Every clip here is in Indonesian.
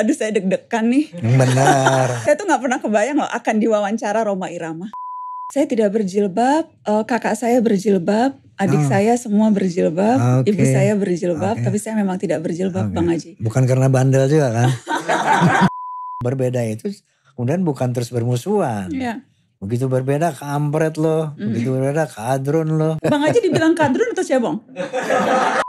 aduh saya deg-degan nih. Benar. saya tuh nggak pernah kebayang loh akan diwawancara Roma Irama. Saya tidak berjilbab, uh, kakak saya berjilbab, adik oh. saya semua berjilbab, okay. Ah, ibu saya berjilbab, okay. tapi saya memang tidak berjilbab, okay. Bang Haji. Bukan karena bandel juga kan? Berbeda itu kemudian bukan terus bermusuhan. Iya. Begitu berbeda kampret loh, mm. begitu berbeda kadrun loh. Bang Aji dibilang kadrun atau siapa, Bang?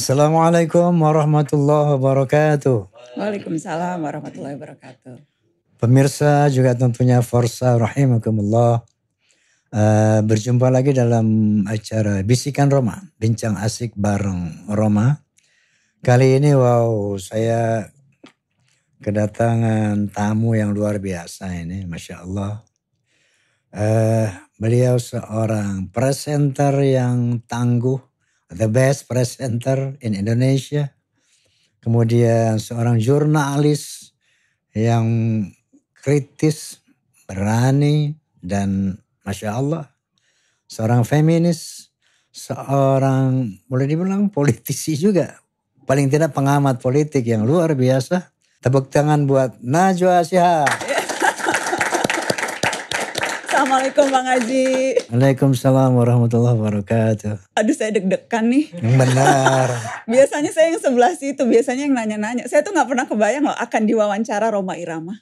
Assalamualaikum warahmatullahi wabarakatuh. Waalaikumsalam warahmatullahi wabarakatuh. Pemirsa juga tentunya Forsa Rahimakumullah. Uh, berjumpa lagi dalam acara Bisikan Roma, Bincang Asik Bareng Roma. Kali ini wow saya kedatangan tamu yang luar biasa ini, masya Allah. Uh, beliau seorang presenter yang tangguh, the best presenter in Indonesia. Kemudian seorang jurnalis yang kritis, berani, dan Masya Allah. Seorang feminis, seorang boleh dibilang politisi juga. Paling tidak pengamat politik yang luar biasa. Tepuk tangan buat Najwa Shihab. Assalamualaikum Bang Haji. Waalaikumsalam warahmatullahi wabarakatuh. Aduh saya deg-degan nih. Benar. biasanya saya yang sebelah situ, biasanya yang nanya-nanya. Saya tuh gak pernah kebayang loh akan diwawancara Roma Irama.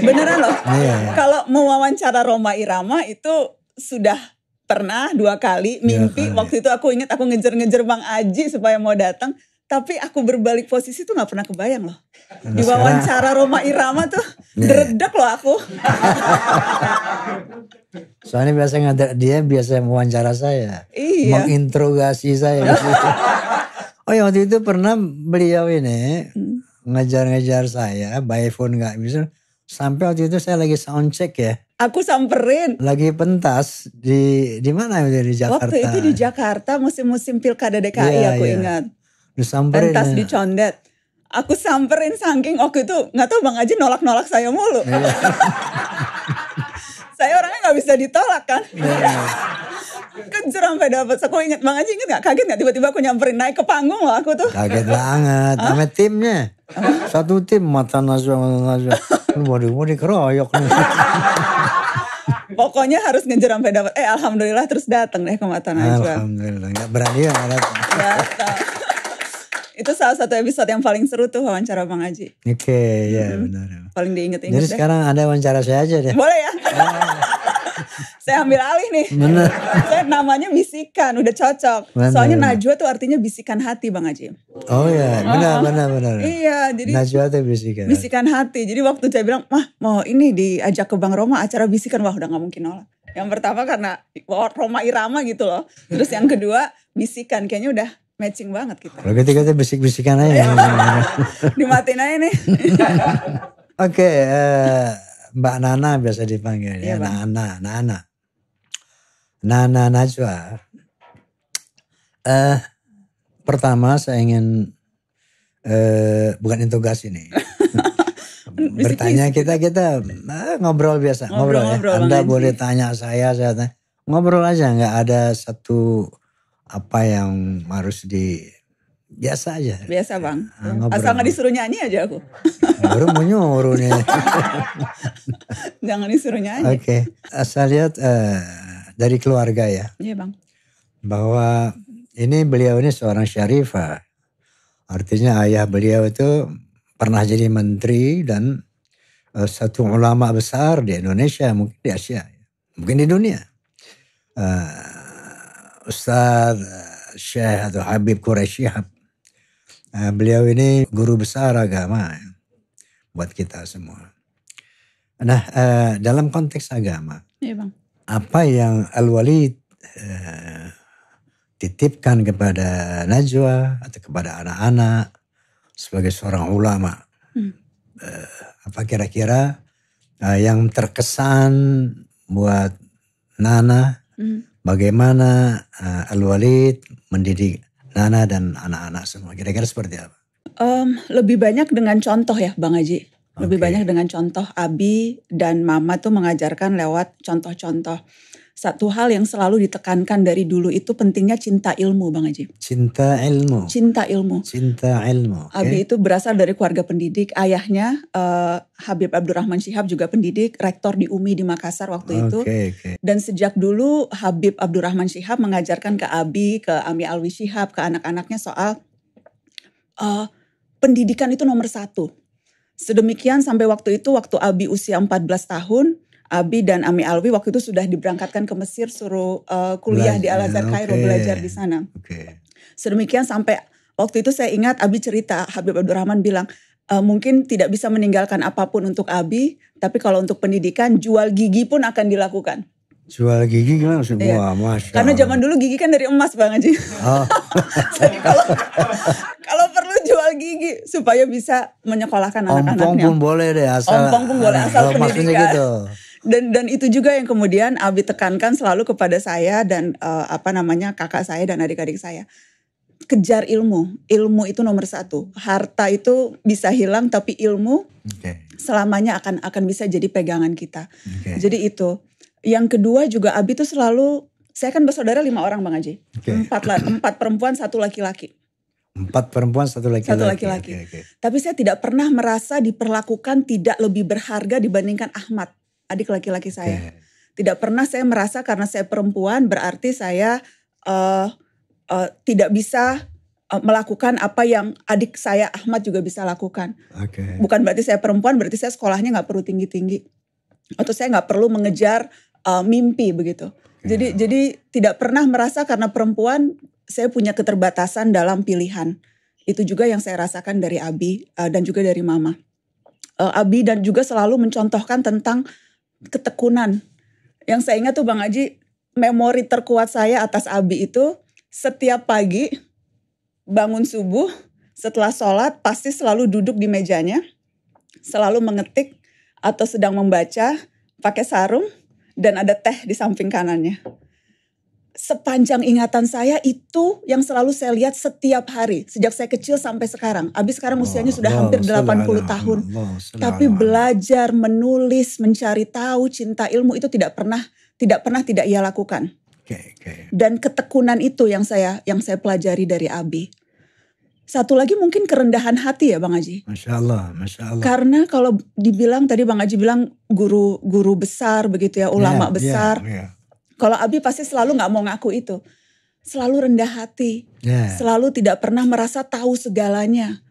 Beneran loh. iya. Kalau mau wawancara Roma Irama itu sudah pernah dua kali mimpi dua kali. waktu itu aku ingat aku ngejar-ngejar Bang Aji supaya mau datang tapi aku berbalik posisi tuh nggak pernah kebayang loh. Di wawancara Roma Irama tuh yeah. deredak loh aku. Soalnya biasa ngadak dia biasa wawancara saya, iya. menginterogasi saya. oh ya waktu itu pernah beliau ini hmm. ngejar-ngejar saya by phone nggak bisa. Sampai waktu itu saya lagi sound check ya. Aku samperin. Lagi pentas di di mana di Jakarta. Waktu itu di Jakarta musim-musim pilkada DKI yeah, aku yeah. ingat Disamperin. tas ya. dicondet. Aku samperin saking waktu itu nggak tahu bang aja nolak-nolak saya mulu. Iya. saya orangnya nggak bisa ditolak kan. Iya. Kejar sampai dapat. Aku inget bang aja inget nggak kaget nggak tiba-tiba aku nyamperin naik ke panggung loh aku tuh. Kaget banget. Sama timnya. Satu tim mata nasional nasional. Kan waduh mau dikeroyok nih. Pokoknya harus ngejar sampai dapat. Eh alhamdulillah terus datang deh ke mata Najwa. Alhamdulillah. nggak berani ya datang. Datang itu salah satu episode yang paling seru tuh wawancara Bang Aji. Oke, okay, ya yeah, hmm. benar. Paling diinget-inget. Jadi gitu deh. sekarang ada wawancara saya aja deh. Boleh ya? Ah. saya ambil alih nih. Benar. Saya namanya bisikan, udah cocok. Bener, Soalnya bener. Najwa tuh artinya bisikan hati Bang Aji. Oh iya, ah. benar benar benar. Iya, jadi Najwa tuh bisikan. Bisikan hati. Jadi waktu saya bilang, "Mah, mau ini diajak ke Bang Roma acara bisikan." Wah, udah gak mungkin nolak. Yang pertama karena Roma Irama gitu loh. Terus yang kedua bisikan kayaknya udah matching banget kita. Kalau gitu kita bisik-bisikan aja. Iya. Dimatiin aja nih. Oke, okay, uh, eh, Mbak Nana biasa dipanggil ya, ya Nana, Nana. Nana Najwa. Uh, pertama saya ingin uh, bukan intugas ini. Bertanya kita kita uh, ngobrol biasa, ngobrol, ngobrol, ya. Ngobrol Anda boleh aja. tanya saya, saya tanya. Ngobrol aja nggak ada satu apa yang harus di biasa aja. Biasa bang. Ah, ngobrol. Asal nggak disuruh nyanyi aja aku. Baru mau nyuruh nih. Jangan disuruh nyanyi. Oke. Okay. asal lihat uh, dari keluarga ya. Iya bang. Bahwa ini beliau ini seorang syarifah. Artinya ayah beliau itu pernah jadi menteri dan uh, satu ulama besar di Indonesia mungkin di Asia mungkin di dunia. Uh, Ustaz eh, Syekh atau Habib Quraisy Syihab. Eh, beliau ini guru besar agama ya, buat kita semua. Nah, eh, dalam konteks agama, ya, bang. apa yang Al-Walid titipkan kepada Najwa atau kepada anak-anak sebagai seorang ulama, hmm. apa kira-kira yang terkesan buat Nana hmm bagaimana uh, eh, Al-Walid mendidik Nana dan anak-anak semua? Kira-kira seperti apa? Um, lebih banyak dengan contoh ya Bang Haji. Lebih okay. banyak dengan contoh Abi dan Mama tuh mengajarkan lewat contoh-contoh satu hal yang selalu ditekankan dari dulu itu pentingnya cinta ilmu Bang Aji. Cinta ilmu. Cinta ilmu. Cinta ilmu. Okay. Abi itu berasal dari keluarga pendidik, ayahnya uh, Habib Abdurrahman Syihab juga pendidik, rektor di UMI di Makassar waktu okay, itu. Okay. Dan sejak dulu Habib Abdurrahman Syihab mengajarkan ke Abi, ke Ami Alwi Syihab, ke anak-anaknya soal uh, pendidikan itu nomor satu. Sedemikian sampai waktu itu, waktu Abi usia 14 tahun, Abi dan Ami Alwi waktu itu sudah diberangkatkan ke Mesir suruh uh, kuliah belajar, di Al Azhar Kairo okay. belajar di sana. Okay. Sedemikian sampai waktu itu saya ingat Abi cerita Habib Abdurrahman bilang e, mungkin tidak bisa meninggalkan apapun untuk Abi, tapi kalau untuk pendidikan jual gigi pun akan dilakukan. Jual gigi gimana sih? Iya. Wah, mas. Karena zaman dulu gigi kan dari emas bang sih. Oh. Jadi kalau kalau perlu jual gigi supaya bisa menyekolahkan anak-anaknya. Ompong pun boleh deh asal. Ompong pun boleh asal pendidikan. Gitu dan dan itu juga yang kemudian Abi tekankan selalu kepada saya dan uh, apa namanya kakak saya dan adik-adik saya kejar ilmu ilmu itu nomor satu harta itu bisa hilang tapi ilmu okay. selamanya akan akan bisa jadi pegangan kita okay. jadi itu yang kedua juga Abi itu selalu saya kan bersaudara lima orang bang Aji okay. empat empat perempuan satu laki-laki Empat perempuan, satu laki-laki. Satu laki-laki. Okay, okay. Tapi saya tidak pernah merasa diperlakukan tidak lebih berharga dibandingkan Ahmad adik laki-laki saya. Okay. Tidak pernah saya merasa karena saya perempuan berarti saya uh, uh, tidak bisa uh, melakukan apa yang adik saya Ahmad juga bisa lakukan. Okay. Bukan berarti saya perempuan berarti saya sekolahnya nggak perlu tinggi-tinggi atau saya nggak perlu mengejar uh, mimpi begitu. Okay. Jadi jadi tidak pernah merasa karena perempuan saya punya keterbatasan dalam pilihan. Itu juga yang saya rasakan dari Abi uh, dan juga dari Mama uh, Abi dan juga selalu mencontohkan tentang ketekunan. Yang saya ingat tuh Bang Aji, memori terkuat saya atas Abi itu setiap pagi bangun subuh, setelah sholat pasti selalu duduk di mejanya, selalu mengetik atau sedang membaca pakai sarung dan ada teh di samping kanannya sepanjang ingatan saya itu yang selalu saya lihat setiap hari sejak saya kecil sampai sekarang. Abis sekarang usianya oh, sudah Allah, hampir 80 tahun. Allah, Tapi belajar, menulis, mencari tahu, cinta ilmu itu tidak pernah tidak pernah tidak ia lakukan. Okay, okay. Dan ketekunan itu yang saya yang saya pelajari dari Abi. Satu lagi mungkin kerendahan hati ya Bang Aji. Masya Allah, Masya Allah. Karena kalau dibilang tadi Bang Aji bilang guru guru besar begitu ya, ulama yeah, ya, besar. Yeah, yeah kalau Abi pasti selalu nggak mau ngaku itu. Selalu rendah hati. Yeah. Selalu tidak pernah merasa tahu segalanya.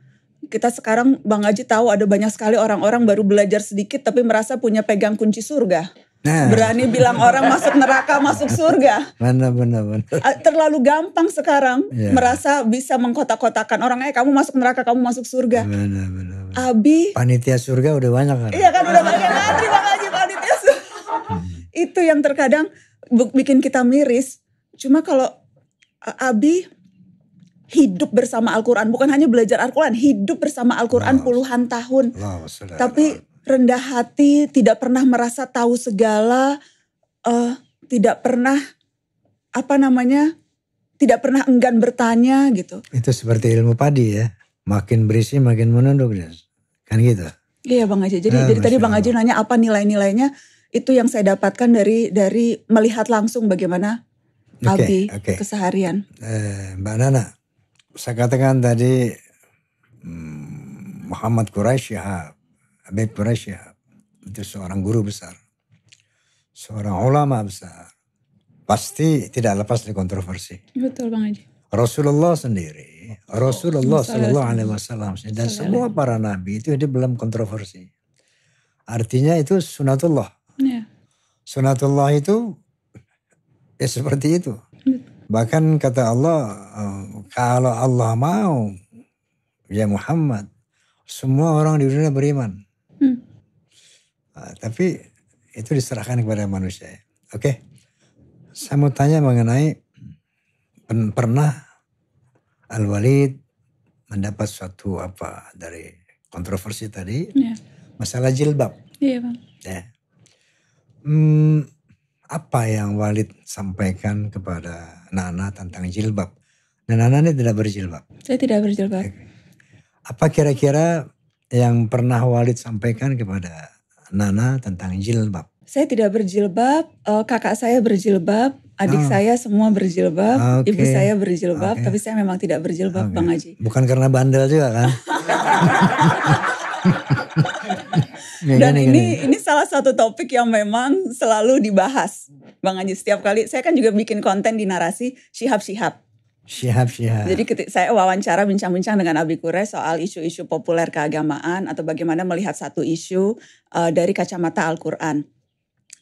Kita sekarang Bang Aji tahu ada banyak sekali orang-orang baru belajar sedikit tapi merasa punya pegang kunci surga. Nah. Berani bilang orang masuk neraka, masuk surga. Mana benar, mana. Terlalu gampang sekarang yeah. merasa bisa mengkotak-kotakan orang, eh kamu masuk neraka, kamu masuk surga. Benar, benar. Abi. Panitia surga udah banyak kan? Iya kan udah banyak. Terima kasih panitia surga. Hmm. Itu yang terkadang bikin kita miris. Cuma kalau Abi hidup bersama Al-Quran, bukan hanya belajar Al-Quran, hidup bersama Al-Quran puluhan tahun. Tapi rendah hati, tidak pernah merasa tahu segala, uh, tidak pernah apa namanya, tidak pernah enggan bertanya gitu. Itu seperti ilmu padi ya, makin berisi makin menunduk kan gitu. Iya Bang Aji, jadi nah, jadi tadi Bang Aji nanya apa nilai-nilainya, itu yang saya dapatkan dari dari melihat langsung bagaimana Aldi okay, okay. keseharian. Eh, Mbak Nana, saya katakan tadi hmm, Muhammad Quraisy ya, Shihab, Habib Quraisy ya, Shihab, itu seorang guru besar, seorang ulama besar, pasti tidak lepas dari kontroversi. Betul Bang Haji. Rasulullah sendiri, Rasulullah Shallallahu Alaihi Wasallam dan semua para nabi itu dia belum kontroversi. Artinya itu sunatullah sunatullah itu ya seperti itu. Bahkan kata Allah, eh, kalau Allah mau, ya Muhammad, semua orang di dunia beriman. Hmm. Ah, tapi itu diserahkan kepada manusia. Oke, saya mau tanya mengenai pernah Al-Walid mendapat suatu apa dari kontroversi tadi, yeah. masalah jilbab. Iya yeah, bang. Ya. Hmm, apa yang Walid sampaikan kepada Nana tentang jilbab? Nah, Nana ini tidak berjilbab. Saya tidak berjilbab. Apa kira-kira yang pernah Walid sampaikan kepada Nana tentang jilbab? Saya tidak berjilbab, eh, kakak saya berjilbab, adik oh. saya semua berjilbab, okay. Ah, ibu saya berjilbab, okay. tapi saya memang tidak berjilbab, okay. Bang Haji. Bukan karena bandel juga kan? Gak Dan ini gini. ini salah satu topik yang memang selalu dibahas, Bang Anji. Setiap kali saya kan juga bikin konten di narasi Shihab-Shihab. Siap, siap. Jadi ketika saya wawancara bincang-bincang dengan Abi Kure soal isu-isu populer keagamaan atau bagaimana melihat satu isu uh, dari kacamata Al-Quran.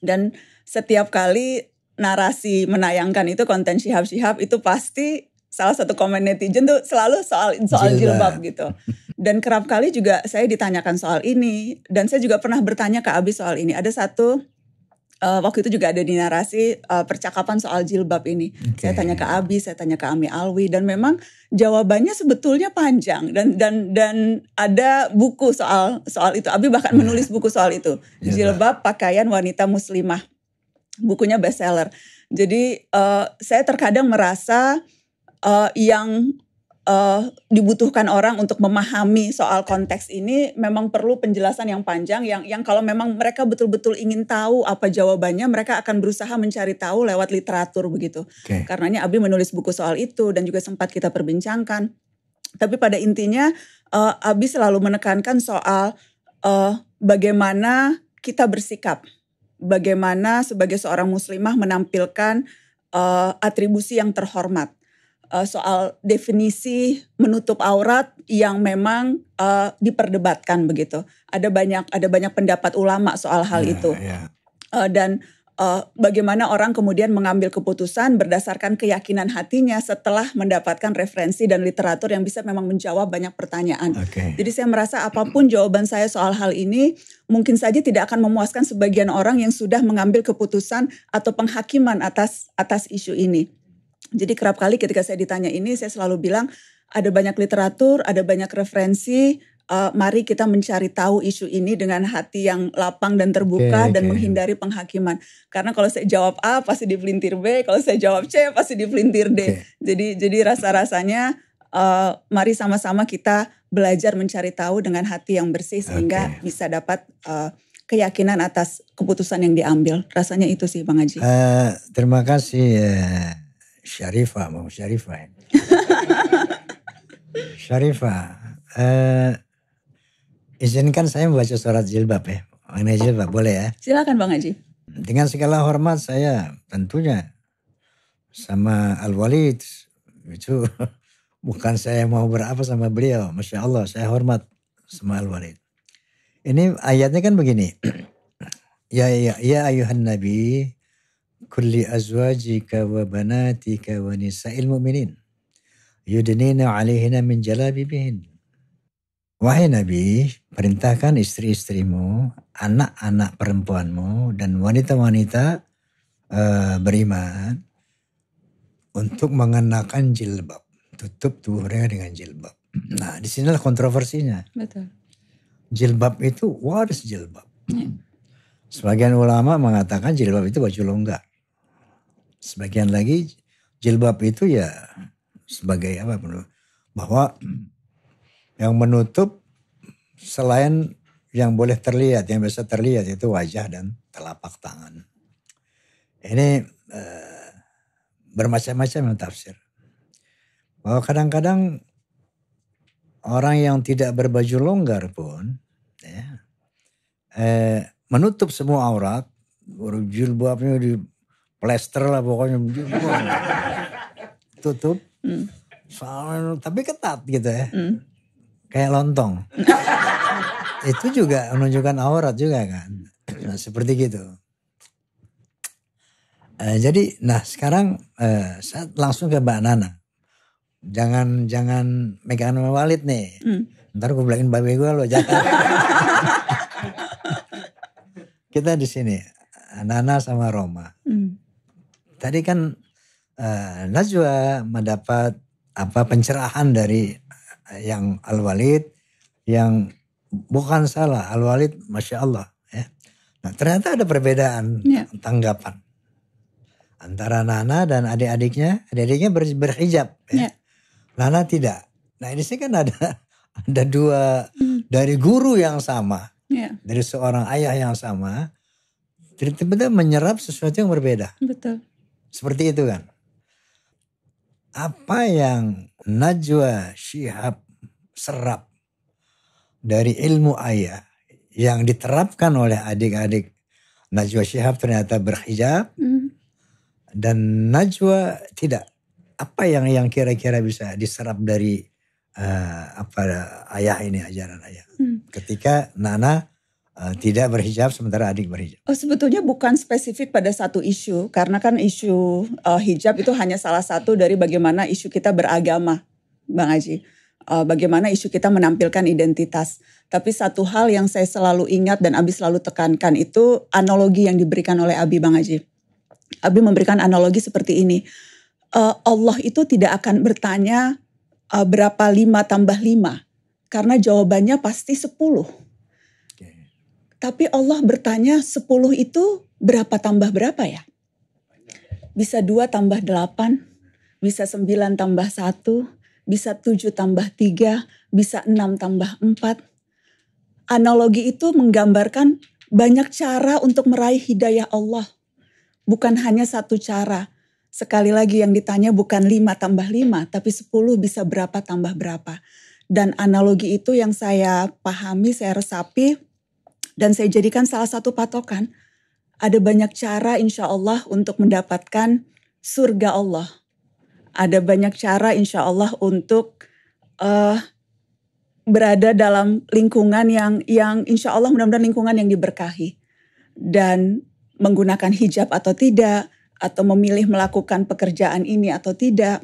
Dan setiap kali narasi menayangkan itu konten Shihab Shihab itu pasti salah satu komen netizen tuh selalu soal soal jilbab, gitu. Dan kerap kali juga saya ditanyakan soal ini dan saya juga pernah bertanya ke Abi soal ini. Ada satu uh, waktu itu juga ada di narasi uh, percakapan soal jilbab ini. Okay. Saya tanya ke Abi, saya tanya ke Ami Alwi dan memang jawabannya sebetulnya panjang dan dan dan ada buku soal soal itu. Abi bahkan iya. menulis buku soal itu. Iya, jilbab pakaian wanita muslimah. Bukunya bestseller. Jadi uh, saya terkadang merasa uh, yang uh, dibutuhkan orang untuk memahami soal konteks ini memang perlu penjelasan yang panjang yang yang kalau memang mereka betul-betul ingin tahu apa jawabannya mereka akan berusaha mencari tahu lewat literatur begitu. Okay. Karenanya Abi menulis buku soal itu dan juga sempat kita perbincangkan. Tapi pada intinya uh, Abi selalu menekankan soal uh, bagaimana kita bersikap, bagaimana sebagai seorang muslimah menampilkan uh, atribusi yang terhormat uh, soal definisi menutup aurat yang memang uh, diperdebatkan begitu. Ada banyak ada banyak pendapat ulama soal hal yeah, itu yeah. Iya. Uh, dan uh, bagaimana orang kemudian mengambil keputusan berdasarkan keyakinan hatinya setelah mendapatkan referensi dan literatur yang bisa memang menjawab banyak pertanyaan. Okay. Jadi saya merasa apapun jawaban saya soal hal ini mungkin saja tidak akan memuaskan sebagian orang yang sudah mengambil keputusan atau penghakiman atas atas isu ini. Jadi kerap kali ketika saya ditanya ini, saya selalu bilang ada banyak literatur, ada banyak referensi. Uh, mari kita mencari tahu isu ini dengan hati yang lapang dan terbuka okay, dan okay. menghindari penghakiman. Karena kalau saya jawab A pasti dipelintir B, kalau saya jawab C pasti dipelintir D. Okay. Jadi jadi rasa-rasanya uh, mari sama-sama kita belajar mencari tahu dengan hati yang bersih sehingga okay. bisa dapat uh, keyakinan atas keputusan yang diambil. Rasanya itu sih Bang Haji. Uh, terima kasih. Uh Syarifah, mau Syarifah. Ya. Syarifah, uh, izinkan saya membaca surat jilbab ya. Mengenai jilbab, boleh ya? Silakan Bang Haji. Dengan segala hormat saya tentunya sama Al-Walid itu bukan saya mau berapa sama beliau. Masya Allah saya hormat sama Al-Walid. Ini ayatnya kan begini. ya ya ya ayuhan nabi kulli azwajika wa banatika wa nisa'il mu'minin yudnina alihina min jalabibihin. Wahai Nabi, perintahkan istri-istrimu, anak-anak perempuanmu, dan wanita-wanita e, beriman untuk mengenakan jilbab, tutup tubuhnya dengan jilbab. Nah, disinilah kontroversinya. Betul. Jilbab itu, what is jilbab? Ya. Sebagian ulama mengatakan jilbab itu baju longgar. Sebagian lagi jilbab itu ya sebagai apa menurut? bahwa yang menutup selain yang boleh terlihat, yang bisa terlihat itu wajah dan telapak tangan. Ini e, bermacam-macam tafsir. Bahwa kadang-kadang orang yang tidak berbaju longgar pun, ya, eh, menutup semua aurat, jilbabnya di plester lah pokoknya. Tutup. Hmm. tapi ketat gitu ya. Hmm. Kayak lontong. Itu juga menunjukkan aurat juga kan. Nah, seperti gitu. eh, jadi, nah sekarang eh, saya langsung ke Mbak Nana. Jangan jangan megang nama Walid nih. Hmm. Ntar gue bilangin babe gue loh jangan. kita di sini Nana sama Roma. Hmm. Tadi kan uh, eh, Najwa mendapat apa pencerahan dari eh, yang Al Walid yang bukan salah Al Walid, masya Allah. Ya. Nah ternyata ada perbedaan yeah. tanggapan antara Nana dan adik-adiknya. Adik-adiknya ber, berhijab. Ya. Yeah. Nana tidak. Nah ini sih kan ada ada dua hmm. dari guru yang sama yeah. dari seorang ayah yang sama tiba-tiba menyerap sesuatu yang berbeda. Betul. Seperti itu kan. Apa yang Najwa Syihab serap dari ilmu ayah yang diterapkan oleh adik-adik Najwa Syihab ternyata berhijab mm. dan Najwa tidak. Apa yang yang kira-kira bisa diserap dari uh, apa ayah ini ajaran ayah. Hmm. Ketika Nana uh, tidak berhijab sementara adik berhijab. Oh sebetulnya bukan spesifik pada satu isu karena kan isu uh, hijab itu hanya salah satu dari bagaimana isu kita beragama, Bang Aji. bagaimana isu kita menampilkan identitas. Tapi satu hal yang saya selalu ingat dan Abi selalu tekankan itu analogi yang diberikan oleh Abi Bang Aji. Abi memberikan analogi seperti ini. Allah itu tidak akan bertanya uh, berapa lima tambah lima karena jawabannya pasti sepuluh okay. tapi Allah bertanya sepuluh itu berapa tambah berapa ya bisa dua tambah delapan bisa sembilan tambah satu bisa tujuh tambah tiga bisa enam tambah empat analogi itu menggambarkan banyak cara untuk meraih hidayah Allah bukan hanya satu cara Sekali lagi yang ditanya bukan 5 tambah 5, tapi 10 bisa berapa tambah berapa. Dan analogi itu yang saya pahami, saya resapi, dan saya jadikan salah satu patokan. Ada banyak cara insya Allah untuk mendapatkan surga Allah. Ada banyak cara insya Allah untuk uh, berada dalam lingkungan yang yang insya Allah mudah-mudahan lingkungan yang diberkahi. Dan menggunakan hijab atau tidak, atau memilih melakukan pekerjaan ini atau tidak,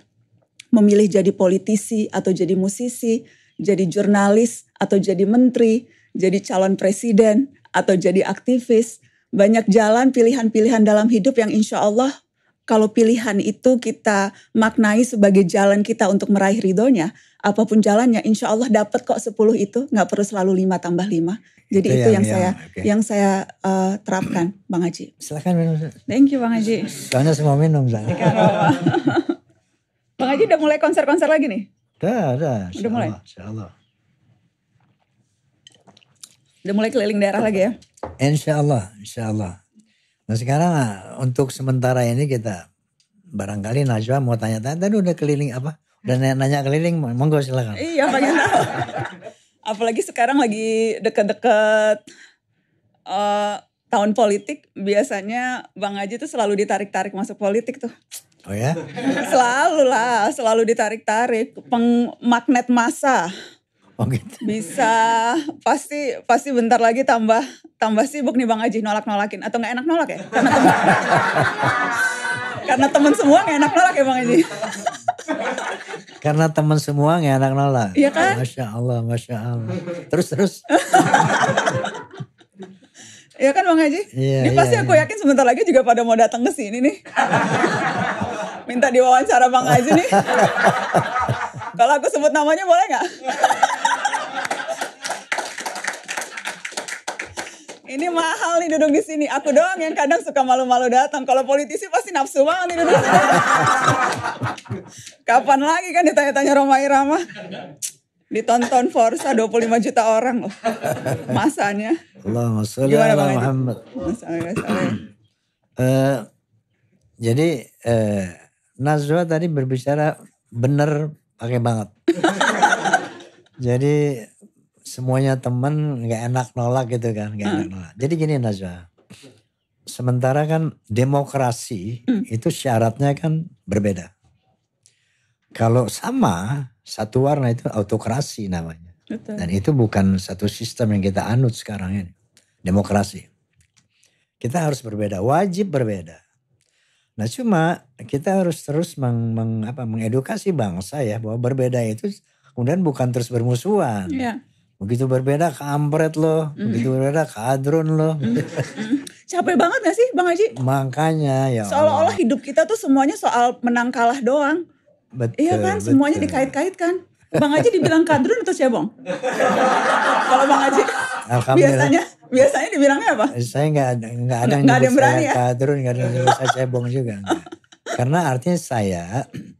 memilih jadi politisi atau jadi musisi, jadi jurnalis atau jadi menteri, jadi calon presiden atau jadi aktivis. Banyak jalan pilihan-pilihan dalam hidup yang insya Allah kalau pilihan itu kita maknai sebagai jalan kita untuk meraih ridhonya, apapun jalannya, insya Allah dapat kok 10 itu, nggak perlu selalu 5 tambah 5. Jadi itu, itu yang, yang ya, saya okay. yang saya uh, terapkan, Bang Haji. Silakan minum. Thank you, Bang Haji. Soalnya semua minum saya. Bang Haji udah mulai konser-konser lagi nih? Udah, udah. Udah mulai. Insya Udah mulai keliling daerah lagi ya? Insya Allah, Insya Allah. Nah sekarang ah, untuk sementara ini kita barangkali Najwa mau tanya-tanya tadi udah keliling apa? Udah nanya, nanya keliling, monggo silakan. Iya, pengen tahu apalagi sekarang lagi deket-deket uh, tahun politik biasanya Bang Aji tuh selalu ditarik-tarik masuk politik tuh. Oh ya? selalu lah, selalu ditarik-tarik, pengmagnet masa. Oh gitu. Bisa pasti pasti bentar lagi tambah tambah sibuk nih Bang Aji nolak-nolakin atau nggak enak nolak ya? Karena temen, karena temen semua nggak enak nolak ya Bang Aji. Karena teman semua nggak enak nolak. Iya kan? Masya Allah, Masya Allah. Terus, terus. Iya kan Bang Haji? Iya, Ini pasti iya. aku iya. yakin sebentar lagi juga pada mau datang ke sini nih. Minta diwawancara Bang Haji nih. Kalau aku sebut namanya boleh nggak? ini mahal nih duduk di sini. Aku doang yang kadang suka malu-malu datang. Kalau politisi pasti nafsu banget nih duduk di sini. Kapan lagi kan ditanya-tanya Roma Irama. Ditonton Forza 25 juta orang loh. Masanya. Allahumma sholli ala Muhammad. Uh, jadi uh, Nazwa tadi berbicara benar pakai banget. jadi semuanya temen nggak enak nolak gitu kan nggak enak hmm. nolak jadi gini Najwa sementara kan demokrasi hmm. itu syaratnya kan berbeda kalau sama satu warna itu autokrasi namanya Betul. dan itu bukan satu sistem yang kita anut sekarang ini demokrasi kita harus berbeda wajib berbeda nah cuma kita harus terus meng, meng apa mengedukasi bangsa ya bahwa berbeda itu kemudian bukan terus bermusuhan yeah Begitu berbeda ke loh, mm. begitu berbeda ke loh. Mm, mm. Capek banget gak sih Bang Haji? Makanya ya Seolah-olah hidup kita tuh semuanya soal menang kalah doang. Betul, iya kan, semuanya dikait-kaitkan. Bang Haji dibilang kadrun atau cebong? Kalau Bang Haji biasanya biasanya dibilangnya apa? Saya nggak ada nggak ada yang, ada saya ya? kadrun, nggak ada yang saya cebong juga. Karena artinya saya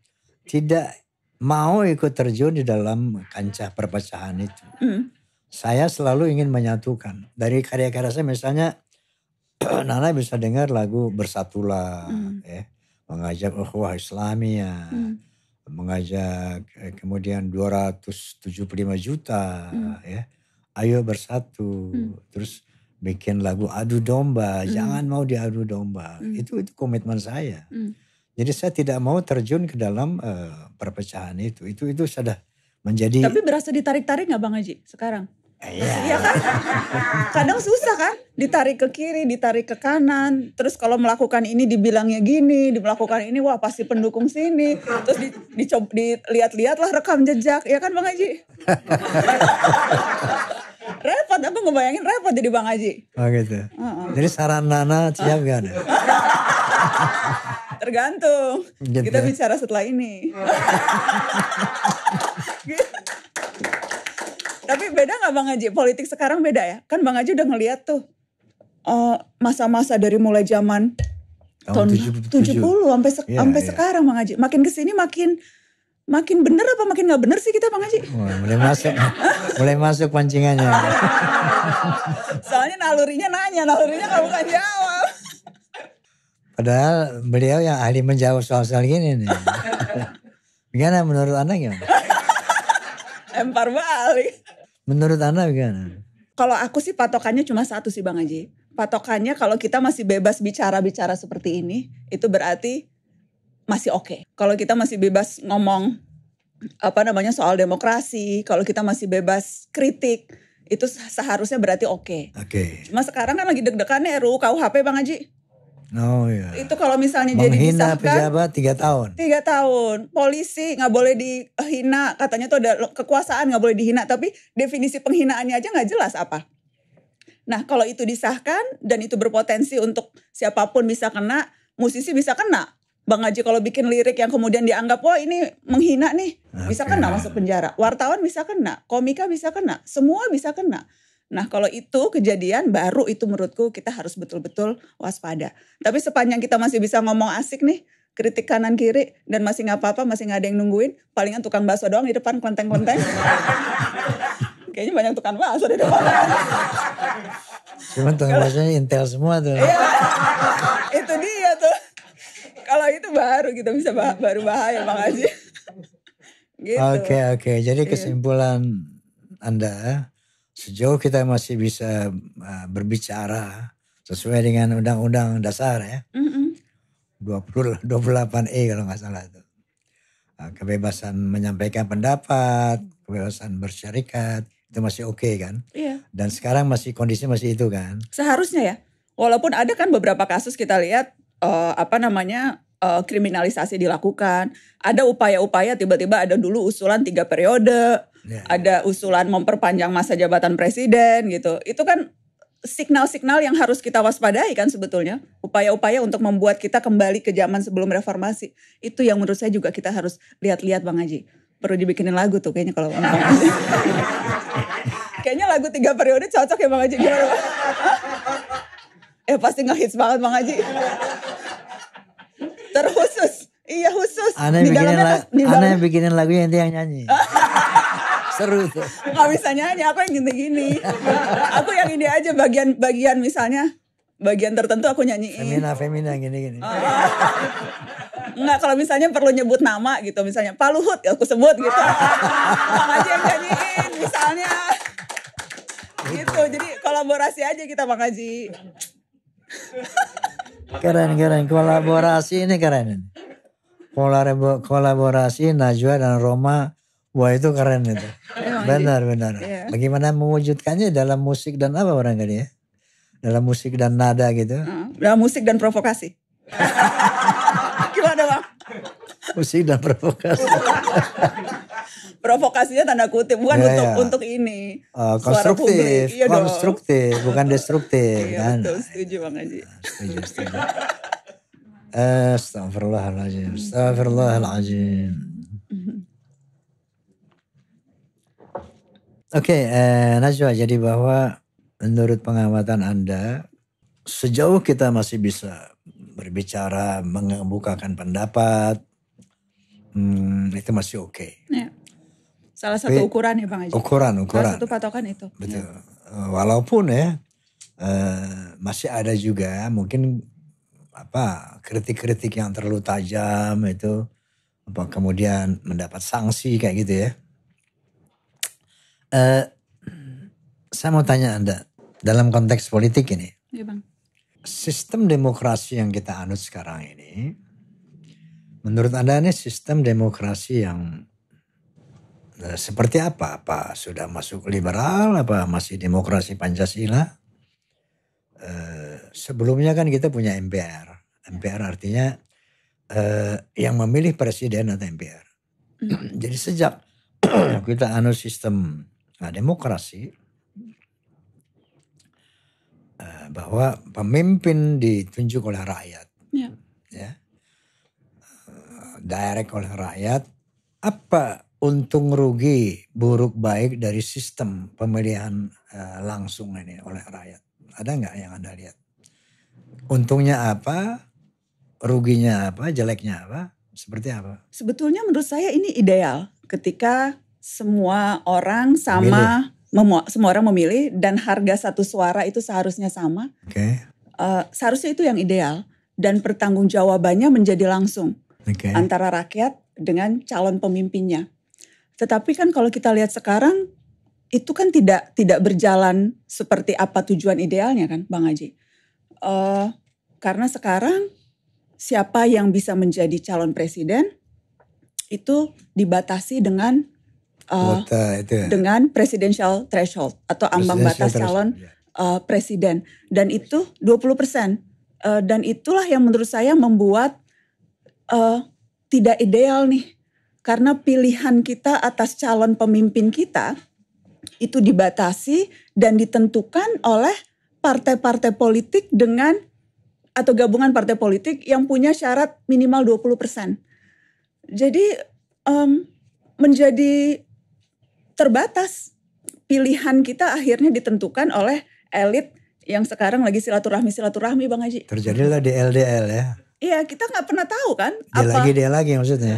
tidak mau ikut terjun di dalam kancah perpecahan itu. Mm. Saya selalu ingin menyatukan. Dari karya-karya saya misalnya Nana bisa dengar lagu Bersatulah mm. ya, mengajak ukhuwah Islamia, mm. mengajak eh, kemudian 275 juta mm. ya. Ayo bersatu. Mm. Terus bikin lagu adu domba, mm. jangan mau diadu domba. Mm. Itu itu komitmen saya. Mm jadi saya tidak mau terjun ke dalam uh, perpecahan itu. Itu itu sudah menjadi. Tapi berasa ditarik-tarik nggak Bang Haji sekarang? Iya. iya kan? Kadang susah kan? Ditarik ke kiri, ditarik ke kanan. Terus kalau melakukan ini dibilangnya gini, melakukan ini wah pasti pendukung sini. Terus di, di, dilihat-lihat lah rekam jejak. Ya kan Bang Haji? repot, aku ngebayangin repot jadi Bang Haji. Oh gitu. Uh -uh. Jadi saran Nana siap gak ada? Tergantung. Gitu. Kita ya. bicara setelah ini. Tapi beda nggak Bang Haji? Politik sekarang beda ya? Kan Bang Haji udah ngeliat tuh masa eh, masa-masa dari mulai zaman tahun 70, 70 sampai se yeah, yeah. sekarang Bang Haji. Makin kesini makin makin bener apa makin nggak bener sih kita Bang Haji? Mulai, masuk, mulai masuk pancingannya. Soalnya nalurinya nanya, nalurinya gak bukan jawab. Padahal beliau yang ahli menjawab soal-soal gini nih. bagaimana menurut Anda gimana? Empar balik. Menurut Anda bagaimana? Kalau aku sih patokannya cuma satu sih Bang Aji, Patokannya kalau kita masih bebas bicara-bicara seperti ini, itu berarti masih oke. Okay. Kalau kita masih bebas ngomong apa namanya soal demokrasi, kalau kita masih bebas kritik, itu seharusnya berarti oke. Okay. Oke. Okay. Cuma sekarang kan lagi deg-degan ya RUU KUHP Bang Aji. Oh iya. Itu kalau misalnya Menghina jadi disahkan. menghina pejabat tiga tahun. Tiga tahun. Polisi nggak boleh dihina. Katanya tuh ada kekuasaan nggak boleh dihina. Tapi definisi penghinaannya aja nggak jelas apa. Nah kalau itu disahkan dan itu berpotensi untuk siapapun bisa kena. Musisi bisa kena. Bang Haji kalau bikin lirik yang kemudian dianggap wah ini menghina nih, bisa kena masuk penjara. Wartawan bisa kena, komika bisa kena, semua bisa kena. Nah, kalau itu kejadian baru itu menurutku kita harus betul-betul waspada. Tapi sepanjang kita masih bisa ngomong asik nih, kritik kanan kiri dan masih nggak apa-apa, masih nggak ada yang nungguin, palingan tukang bakso doang di depan kelenteng-kelenteng. Kayaknya banyak tukang bakso di depan. Cuman tukang baksonya intel semua tuh. Iya, itu dia tuh. Kalau itu baru kita bisa bah baru bahaya Bang Aziz gitu. Oke oke, jadi iya. kesimpulan yeah. Anda sejauh kita masih bisa eh, berbicara sesuai dengan undang-undang dasar ya. Mm -hmm. 20 28E kalau nggak salah itu. Eh, kebebasan menyampaikan pendapat, kebebasan bersyarikat itu masih oke okay, kan? Iya. Dan sekarang masih kondisi masih itu kan. Seharusnya ya. Walaupun ada kan beberapa kasus kita lihat uh, apa namanya uh, kriminalisasi dilakukan. Ada upaya-upaya tiba-tiba ada dulu usulan tiga periode, yeah. ada usulan memperpanjang masa jabatan presiden gitu. Itu kan signal-signal yang harus kita waspadai kan sebetulnya. Upaya-upaya untuk membuat kita kembali ke zaman sebelum reformasi. Itu yang menurut saya juga kita harus lihat-lihat Bang Haji. Perlu dibikinin lagu tuh kayaknya kalau Bang Haji. kayaknya lagu tiga periode cocok ya Bang Haji. Gimana Bang? eh pasti ngehits banget Bang Haji terkhusus iya khusus ana di bikinin la di dalam. bikinin lagu yang dia yang nyanyi seru tuh nggak bisa nyanyi aku yang gini-gini aku yang ini aja bagian-bagian misalnya bagian tertentu aku nyanyiin femina femina gini-gini Enggak oh. kalau misalnya perlu nyebut nama gitu misalnya Pak Luhut ya aku sebut gitu. Bang Haji yang nyanyiin misalnya. Gitu jadi kolaborasi aja kita Bang Haji. Keren keren kolaborasi ini keren ini. Kolaborasi Najwa dan Roma Wah itu keren itu. Benar iya. benar. Iya. Bagaimana mewujudkannya dalam musik dan apa barangkali ya? Dalam musik dan nada gitu. dalam musik dan provokasi. Gimana bang? Musik dan provokasi. provokasinya tanda kutip bukan yeah, untuk yeah. untuk ini uh, konstruktif iya konstruktif dong. bukan destruktif iya, kan betul, setuju bang Aji nah, setuju setuju eh, Astagfirullahaladzim, astagfirullahaladzim. Oke, okay, eh, Najwa, jadi bahwa menurut pengamatan Anda, sejauh kita masih bisa berbicara, mengemukakan pendapat, hmm, itu masih oke. Okay. Iya. Yeah. Salah satu Tapi, ukuran ya Bang Aji. Ukuran, ukuran. Salah satu patokan itu. Betul. Ya. Walaupun ya uh, masih ada juga mungkin apa kritik-kritik yang terlalu tajam itu apa kemudian mendapat sanksi kayak gitu ya. Uh, saya mau tanya Anda dalam konteks politik ini. Ya, Bang. Sistem demokrasi yang kita anut sekarang ini menurut Anda ini sistem demokrasi yang Eh, seperti apa? Apa sudah masuk liberal? Apa masih demokrasi Pancasila? Eh, sebelumnya kan kita punya MPR. MPR artinya eh, yang memilih presiden atau MPR. Mm. Jadi sejak kita anu sistem nah, demokrasi bahwa pemimpin ditunjuk oleh rakyat, yeah. ya, ya. direct oleh rakyat. Apa untung rugi buruk baik dari sistem pemilihan uh, langsung ini oleh rakyat? Ada nggak yang Anda lihat? Untungnya apa? Ruginya apa? Jeleknya apa? Seperti apa? Sebetulnya menurut saya ini ideal ketika semua orang sama semua orang memilih dan harga satu suara itu seharusnya sama. Okay. Uh, eh, seharusnya itu yang ideal dan pertanggungjawabannya menjadi langsung okay. antara rakyat dengan calon pemimpinnya. Tetapi kan kalau kita lihat sekarang itu kan tidak tidak berjalan seperti apa tujuan idealnya kan, Bang Haji. Uh, karena sekarang siapa yang bisa menjadi calon presiden itu dibatasi dengan uh, itu. Ya? dengan presidential threshold atau ambang batas calon uh, presiden dan itu 20 uh, dan itulah yang menurut saya membuat uh, tidak ideal nih karena pilihan kita atas calon pemimpin kita itu dibatasi dan ditentukan oleh partai-partai politik dengan atau gabungan partai politik yang punya syarat minimal 20%. Jadi um, menjadi terbatas pilihan kita akhirnya ditentukan oleh elit yang sekarang lagi silaturahmi silaturahmi bang Haji. Terjadilah di LDL ya. Iya kita nggak pernah tahu kan. Dia apa... lagi dia lagi maksudnya.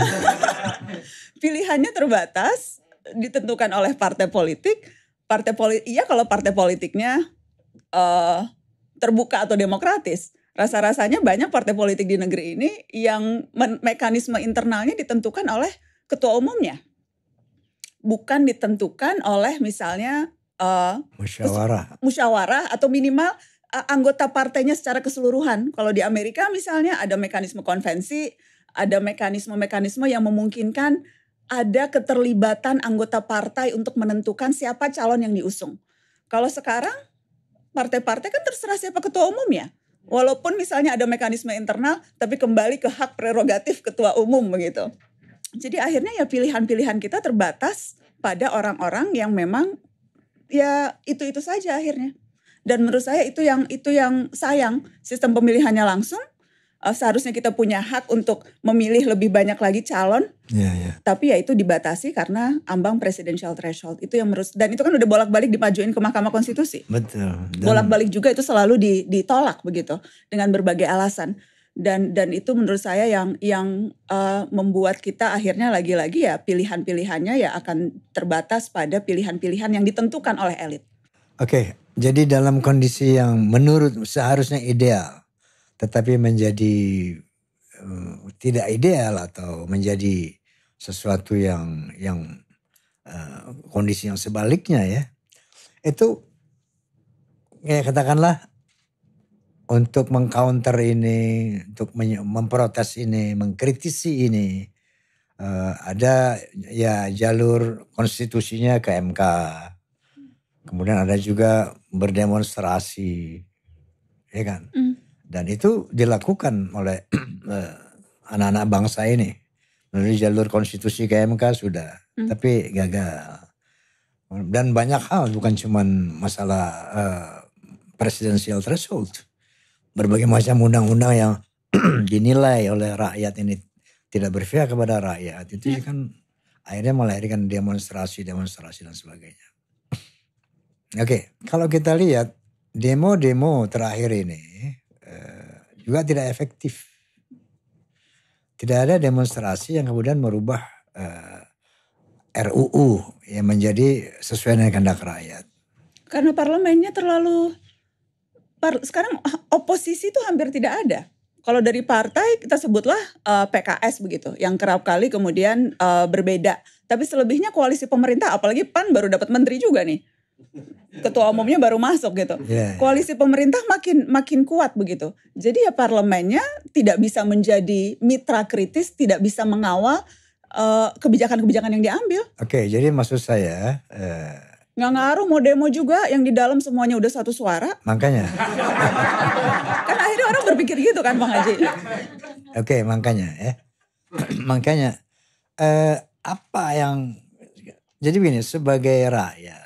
Pilihannya terbatas, ditentukan oleh partai politik. Partai politik, iya kalau partai politiknya uh, terbuka atau demokratis. Rasa-rasanya banyak partai politik di negeri ini yang me mekanisme internalnya ditentukan oleh ketua umumnya. Bukan ditentukan oleh misalnya uh, musyawarah. Musyawarah atau minimal anggota partainya secara keseluruhan. Kalau di Amerika misalnya ada mekanisme konvensi, ada mekanisme-mekanisme yang memungkinkan ada keterlibatan anggota partai untuk menentukan siapa calon yang diusung. Kalau sekarang partai-partai kan terserah siapa ketua umum ya. Walaupun misalnya ada mekanisme internal, tapi kembali ke hak prerogatif ketua umum begitu. Jadi akhirnya ya pilihan-pilihan kita terbatas pada orang-orang yang memang ya itu-itu saja akhirnya. Dan menurut saya itu yang itu yang sayang sistem pemilihannya langsung uh, seharusnya kita punya hak untuk memilih lebih banyak lagi calon. Yeah, yeah. Tapi ya itu dibatasi karena ambang presidential threshold itu yang menurut dan itu kan udah bolak-balik dimajuin ke Mahkamah Konstitusi. Betul. Dan... Bolak-balik juga itu selalu di, ditolak begitu dengan berbagai alasan. Dan dan itu menurut saya yang yang uh, membuat kita akhirnya lagi-lagi ya pilihan-pilihannya ya akan terbatas pada pilihan-pilihan yang ditentukan oleh elit. Oke, jadi dalam kondisi yang menurut seharusnya ideal, tetapi menjadi uh, tidak ideal atau menjadi sesuatu yang yang uh, kondisi yang sebaliknya ya, itu ya katakanlah untuk mengcounter ini, untuk memprotes ini, mengkritisi ini, uh, ada ya jalur konstitusinya ke MK Kemudian ada juga berdemonstrasi, ya kan? Mm. Dan itu dilakukan oleh eh, anak-anak bangsa ini melalui jalur konstitusi KMK sudah, mm. tapi gagal. Dan banyak hal bukan cuma masalah uh, eh, result, threshold, berbagai macam undang-undang yang dinilai oleh rakyat ini tidak berpihak kepada rakyat itu yeah. kan akhirnya melahirkan demonstrasi-demonstrasi dan sebagainya. Oke, kalau kita lihat demo-demo terakhir ini uh, juga tidak efektif. Tidak ada demonstrasi yang kemudian merubah uh, eh, RUU yang menjadi sesuai dengan kehendak rakyat. Karena parlemennya terlalu par, sekarang oposisi itu hampir tidak ada. Kalau dari partai kita sebutlah uh, eh, PKS begitu, yang kerap kali kemudian uh, berbeda. Tapi selebihnya koalisi pemerintah, apalagi PAN baru dapat menteri juga nih ketua umumnya baru masuk gitu. Yeah. Koalisi pemerintah makin makin kuat begitu. Jadi ya parlemennya tidak bisa menjadi mitra kritis, tidak bisa mengawal kebijakan eh, kebijakan-kebijakan yang diambil. Oke, okay, jadi maksud saya uh, nggak ngaruh mau demo juga yang di dalam semuanya udah satu suara. Makanya. kan akhirnya orang berpikir gitu kan Bang Haji. Oke, okay, makanya ya. makanya uh, apa yang jadi begini sebagai rakyat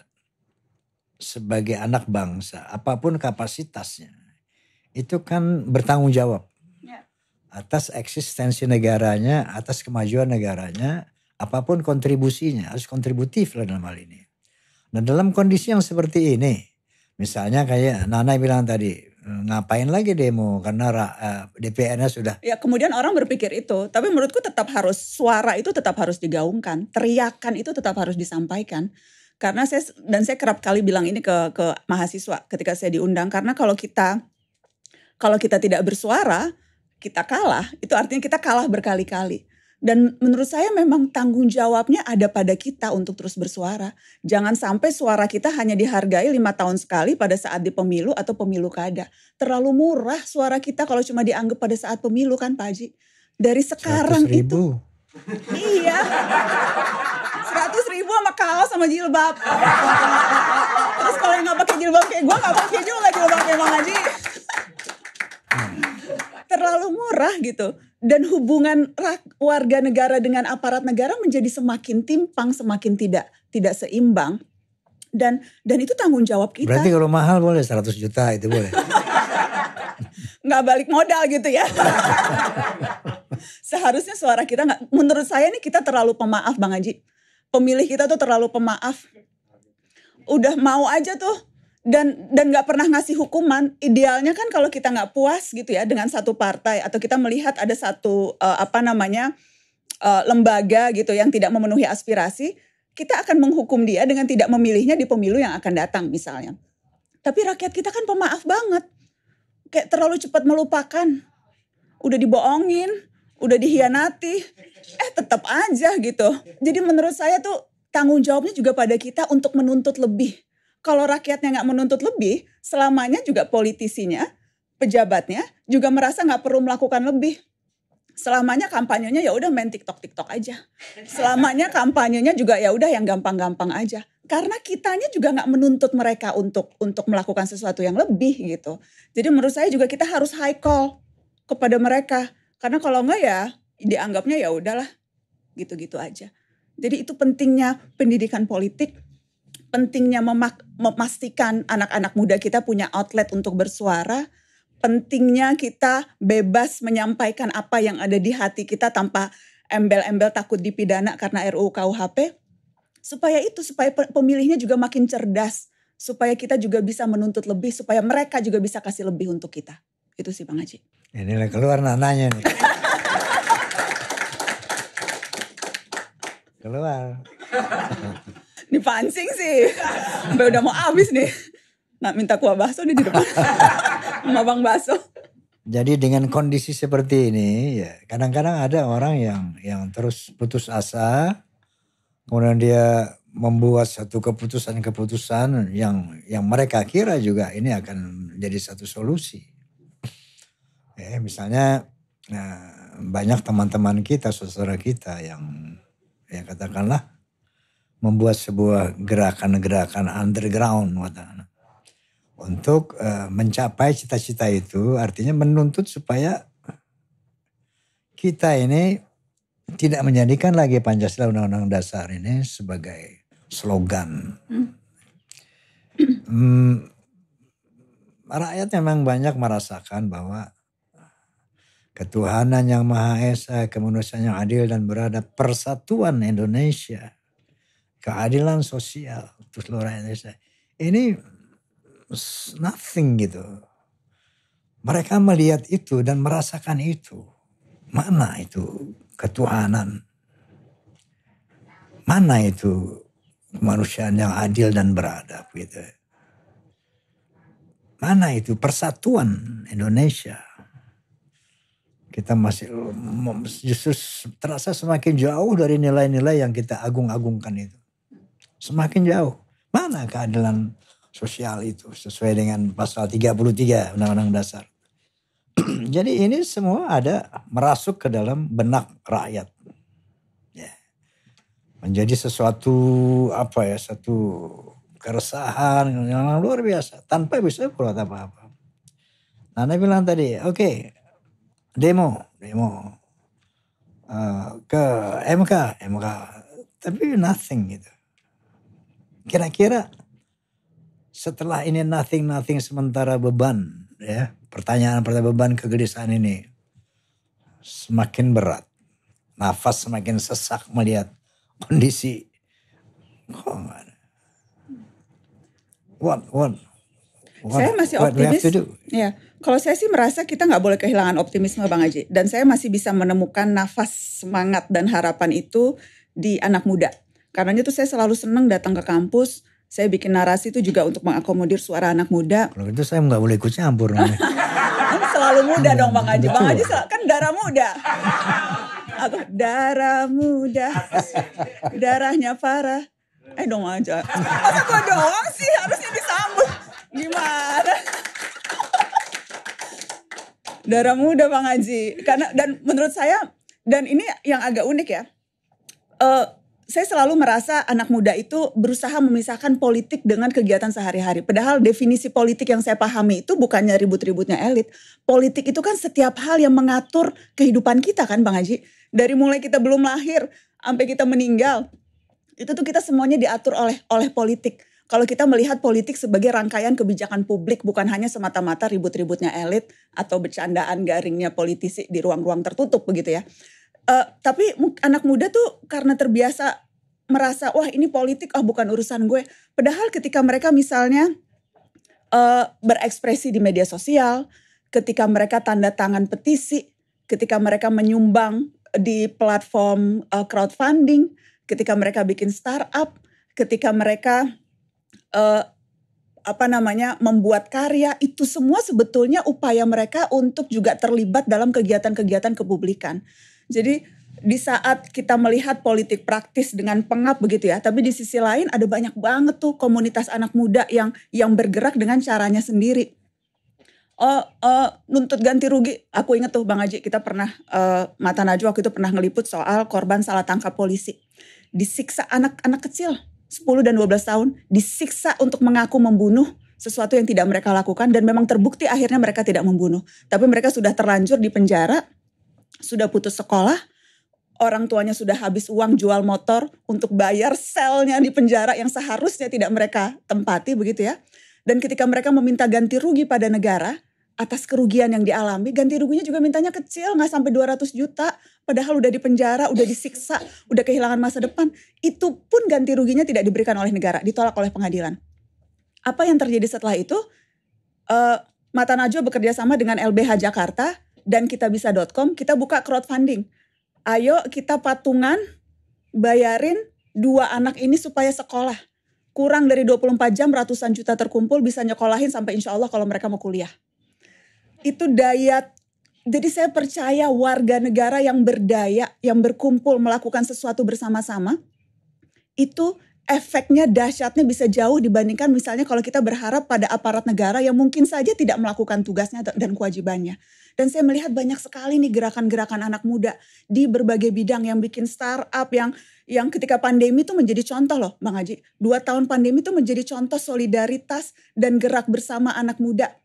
sebagai anak bangsa, apapun kapasitasnya, itu kan bertanggung jawab ya. atas eksistensi negaranya, atas kemajuan negaranya, apapun kontribusinya harus kontributif lah dalam hal ini. Nah dalam kondisi yang seperti ini, misalnya kayak Nana bilang tadi, eh, ngapain lagi demo karena uh, eh, DPR-nya sudah. Ya kemudian orang berpikir itu, tapi menurutku tetap harus suara itu tetap harus digaungkan, teriakan itu tetap harus disampaikan karena saya dan saya kerap kali bilang ini ke ke mahasiswa ketika saya diundang karena kalau kita kalau kita tidak bersuara kita kalah itu artinya kita kalah berkali-kali dan menurut saya memang tanggung jawabnya ada pada kita untuk terus bersuara jangan sampai suara kita hanya dihargai lima tahun sekali pada saat di pemilu atau pemilu kada terlalu murah suara kita kalau cuma dianggap pada saat pemilu kan Pak Haji dari sekarang ribu. itu iya kaos sama jilbab terus kalau nggak pakai jilbab kayak gue nggak pakai juga jilbab kayak bang Haji terlalu murah gitu dan hubungan warga negara dengan aparat negara menjadi semakin timpang semakin tidak tidak seimbang dan dan itu tanggung jawab kita berarti kalau mahal boleh 100 juta itu boleh nggak balik modal gitu ya seharusnya suara kita nggak menurut saya nih kita terlalu pemaaf bang Haji pemilih kita tuh terlalu pemaaf. Udah mau aja tuh dan dan nggak pernah ngasih hukuman idealnya kan kalau kita nggak puas gitu ya dengan satu partai atau kita melihat ada satu uh, apa namanya uh, lembaga gitu yang tidak memenuhi aspirasi kita akan menghukum dia dengan tidak memilihnya di pemilu yang akan datang misalnya tapi rakyat kita kan pemaaf banget kayak terlalu cepat melupakan udah diboongin udah dihianati, eh tetap aja gitu. Jadi menurut saya tuh tanggung jawabnya juga pada kita untuk menuntut lebih. Kalau rakyatnya nggak menuntut lebih, selamanya juga politisinya, pejabatnya juga merasa nggak perlu melakukan lebih. Selamanya kampanyenya ya udah main TikTok TikTok aja. Selamanya kampanyenya juga ya udah yang gampang-gampang aja. Karena kitanya juga nggak menuntut mereka untuk untuk melakukan sesuatu yang lebih gitu. Jadi menurut saya juga kita harus high call kepada mereka karena kalau enggak ya dianggapnya ya udahlah gitu-gitu aja. Jadi itu pentingnya pendidikan politik, pentingnya memak memastikan anak-anak muda kita punya outlet untuk bersuara, pentingnya kita bebas menyampaikan apa yang ada di hati kita tanpa embel-embel takut dipidana karena RUU KUHP. Supaya itu, supaya pemilihnya juga makin cerdas, supaya kita juga bisa menuntut lebih, supaya mereka juga bisa kasih lebih untuk kita. Itu sih Bang Haji. Ya, ini keluar nananya nih. keluar. ini pancing sih. Sampai udah mau habis nih. nak minta kuah bakso nih di depan. Sama Bang Bakso. Jadi dengan kondisi seperti ini ya kadang-kadang ada orang yang yang terus putus asa kemudian dia membuat satu keputusan-keputusan yang yang mereka kira juga ini akan jadi satu solusi. Ya, misalnya nah, banyak teman-teman kita, saudara kita yang ya katakanlah membuat sebuah gerakan-gerakan underground katakanlah. untuk uh, mencapai cita-cita itu artinya menuntut supaya kita ini tidak menjadikan lagi Pancasila Undang-Undang Dasar ini sebagai slogan. Hmm. Hmm, rakyat memang banyak merasakan bahwa ketuhanan yang Maha Esa, kemanusiaan yang adil dan beradab, persatuan Indonesia, keadilan sosial untuk seluruh Indonesia. Ini nothing gitu. Mereka melihat itu dan merasakan itu. Mana itu ketuhanan? Mana itu kemanusiaan yang adil dan beradab gitu? Mana itu persatuan Indonesia? kita masih justru terasa semakin jauh dari nilai-nilai yang kita agung-agungkan itu. Semakin jauh. Mana keadilan sosial itu sesuai dengan pasal 33 Undang-Undang Dasar. Jadi ini semua ada merasuk ke dalam benak rakyat. Ya. Menjadi sesuatu apa ya, satu keresahan yang luar biasa tanpa bisa berbuat apa-apa. Nana bilang tadi, oke, okay, demo demo uh, ke MK MK tapi nothing gitu kira-kira setelah ini nothing nothing sementara beban ya pertanyaan pertanyaan beban kegelisahan ini semakin berat nafas semakin sesak melihat kondisi oh, what what what, Saya masih optimis. Ya, kalau saya sih merasa kita nggak boleh kehilangan optimisme Bang Aji. Dan saya masih bisa menemukan nafas semangat dan harapan itu di anak muda. Karena itu saya selalu senang datang ke kampus. Saya bikin narasi itu juga untuk mengakomodir suara anak muda. Kalau itu saya nggak boleh ikut campur. selalu muda dong Bang Aji. Bang Aji kan darah muda. Aku darah muda. Darahnya parah. Eh dong aja. Masa gue doang sih harusnya disambut. Gimana? darah muda Bang Haji. Karena dan menurut saya dan ini yang agak unik ya. Uh, saya selalu merasa anak muda itu berusaha memisahkan politik dengan kegiatan sehari-hari. Padahal definisi politik yang saya pahami itu bukannya ribut-ributnya elit. Politik itu kan setiap hal yang mengatur kehidupan kita kan Bang Haji. Dari mulai kita belum lahir sampai kita meninggal. Itu tuh kita semuanya diatur oleh oleh politik kalau kita melihat politik sebagai rangkaian kebijakan publik bukan hanya semata-mata ribut-ributnya elit atau bercandaan garingnya politisi di ruang-ruang tertutup begitu ya. Uh, tapi anak muda tuh karena terbiasa merasa wah ini politik oh bukan urusan gue. Padahal ketika mereka misalnya uh, berekspresi di media sosial, ketika mereka tanda tangan petisi, ketika mereka menyumbang di platform uh, crowdfunding, ketika mereka bikin startup, ketika mereka uh, apa namanya membuat karya itu semua sebetulnya upaya mereka untuk juga terlibat dalam kegiatan-kegiatan kepublikan. Jadi di saat kita melihat politik praktis dengan pengap begitu ya, tapi di sisi lain ada banyak banget tuh komunitas anak muda yang yang bergerak dengan caranya sendiri. Oh, uh, nuntut ganti rugi. Aku inget tuh Bang Aji, kita pernah uh, Mata Najwa waktu itu pernah ngeliput soal korban salah tangkap polisi. Disiksa anak-anak kecil 10 dan 12 tahun disiksa untuk mengaku membunuh sesuatu yang tidak mereka lakukan dan memang terbukti akhirnya mereka tidak membunuh. Tapi mereka sudah terlanjur di penjara, sudah putus sekolah, orang tuanya sudah habis uang jual motor untuk bayar selnya di penjara yang seharusnya tidak mereka tempati begitu ya. Dan ketika mereka meminta ganti rugi pada negara, atas kerugian yang dialami, ganti ruginya juga mintanya kecil, nggak sampai 200 juta, padahal udah di penjara, udah disiksa, udah kehilangan masa depan. Itu pun ganti ruginya tidak diberikan oleh negara, ditolak oleh pengadilan. Apa yang terjadi setelah itu? Uh, Mata Najwa bekerja sama dengan LBH Jakarta dan kita bisa.com kita buka crowdfunding. Ayo kita patungan bayarin dua anak ini supaya sekolah. Kurang dari 24 jam ratusan juta terkumpul bisa nyekolahin sampai insya Allah kalau mereka mau kuliah itu daya jadi saya percaya warga negara yang berdaya, yang berkumpul melakukan sesuatu bersama-sama, itu efeknya dahsyatnya bisa jauh dibandingkan misalnya kalau kita berharap pada aparat negara yang mungkin saja tidak melakukan tugasnya dan kewajibannya. Dan saya melihat banyak sekali nih gerakan-gerakan anak muda di berbagai bidang yang bikin startup yang yang ketika pandemi itu menjadi contoh loh Bang Haji. Dua tahun pandemi itu menjadi contoh solidaritas dan gerak bersama anak muda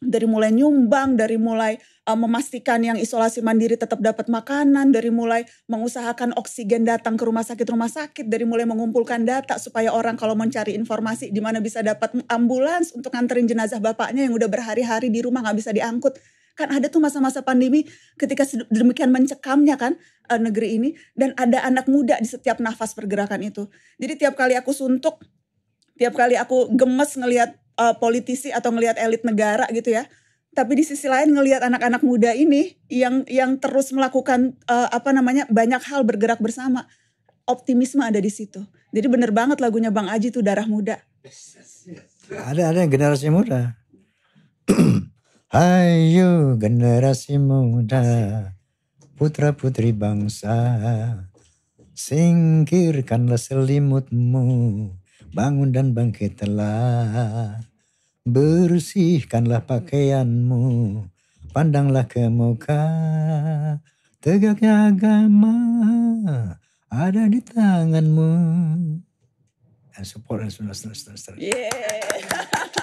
dari mulai nyumbang, dari mulai uh, memastikan yang isolasi mandiri tetap dapat makanan, dari mulai mengusahakan oksigen datang ke rumah sakit-rumah sakit, dari mulai mengumpulkan data supaya orang kalau mencari informasi di mana bisa dapat ambulans untuk nganterin jenazah bapaknya yang udah berhari-hari di rumah nggak bisa diangkut. Kan ada tuh masa-masa pandemi ketika demikian mencekamnya kan uh, negeri ini dan ada anak muda di setiap nafas pergerakan itu. Jadi tiap kali aku suntuk, tiap kali aku gemes ngelihat uh, politisi atau ngelihat elit negara gitu ya tapi di sisi lain ngelihat anak-anak muda ini yang yang terus melakukan uh, apa namanya banyak hal bergerak bersama optimisme ada di situ jadi bener banget lagunya bang Aji tuh darah muda ada ada yang generasi muda ayo generasi muda putra putri bangsa singkirkanlah selimutmu bangun dan bangkitlah Bersihkanlah pakaianmu, pandanglah ke muka. Tegaknya agama ada di tanganmu. And eh, support eh, dan seterusnya. Yeah.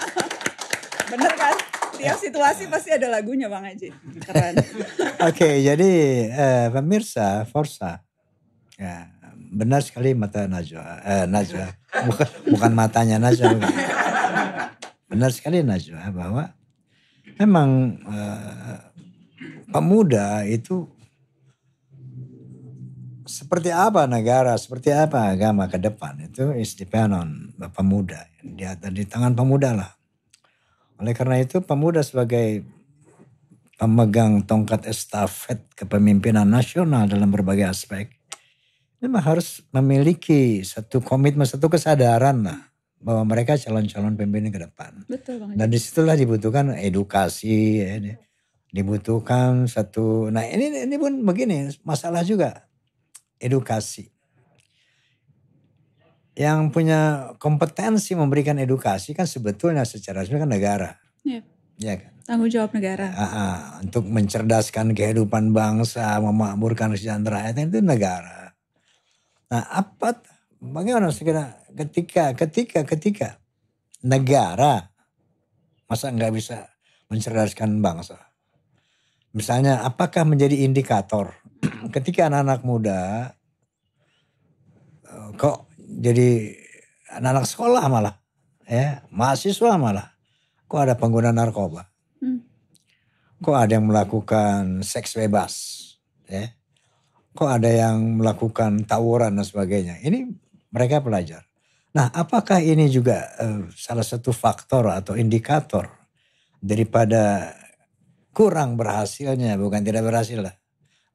Bener kan? Tiap ya. situasi pasti ada lagunya Bang Haji. Keren. Oke, okay, jadi uh, pemirsa, Forsa. Ya, benar sekali mata Najwa. Eh, Najwa. Bukan, bukan matanya Najwa benar sekali Najwa bahwa memang uh, pemuda itu seperti apa negara, seperti apa agama ke depan itu is depend on pemuda. Di, di tangan pemuda lah. Oleh karena itu pemuda sebagai pemegang tongkat estafet kepemimpinan nasional dalam berbagai aspek memang harus memiliki satu komitmen, satu kesadaran lah bahwa mereka calon-calon pemimpin ke depan. Betul banget. Dan disitulah dibutuhkan edukasi, ya, dibutuhkan satu. Nah ini ini pun begini masalah juga edukasi. Yang punya kompetensi memberikan edukasi kan sebetulnya secara resmi kan negara. Iya. Ya kan. Tanggung jawab negara. untuk mencerdaskan kehidupan bangsa, memakmurkan kesejahteraan itu negara. Nah apa bagaimana segera ketika ketika ketika negara masa nggak bisa mencerdaskan bangsa. Misalnya apakah menjadi indikator ketika anak-anak muda eh, kok jadi anak-anak sekolah malah ya mahasiswa malah kok ada pengguna narkoba hmm. kok ada yang melakukan seks bebas ya kok ada yang melakukan tawuran dan sebagainya ini mereka belajar. Nah, apakah ini juga uh, salah satu faktor atau indikator daripada kurang berhasilnya, bukan tidak berhasil lah,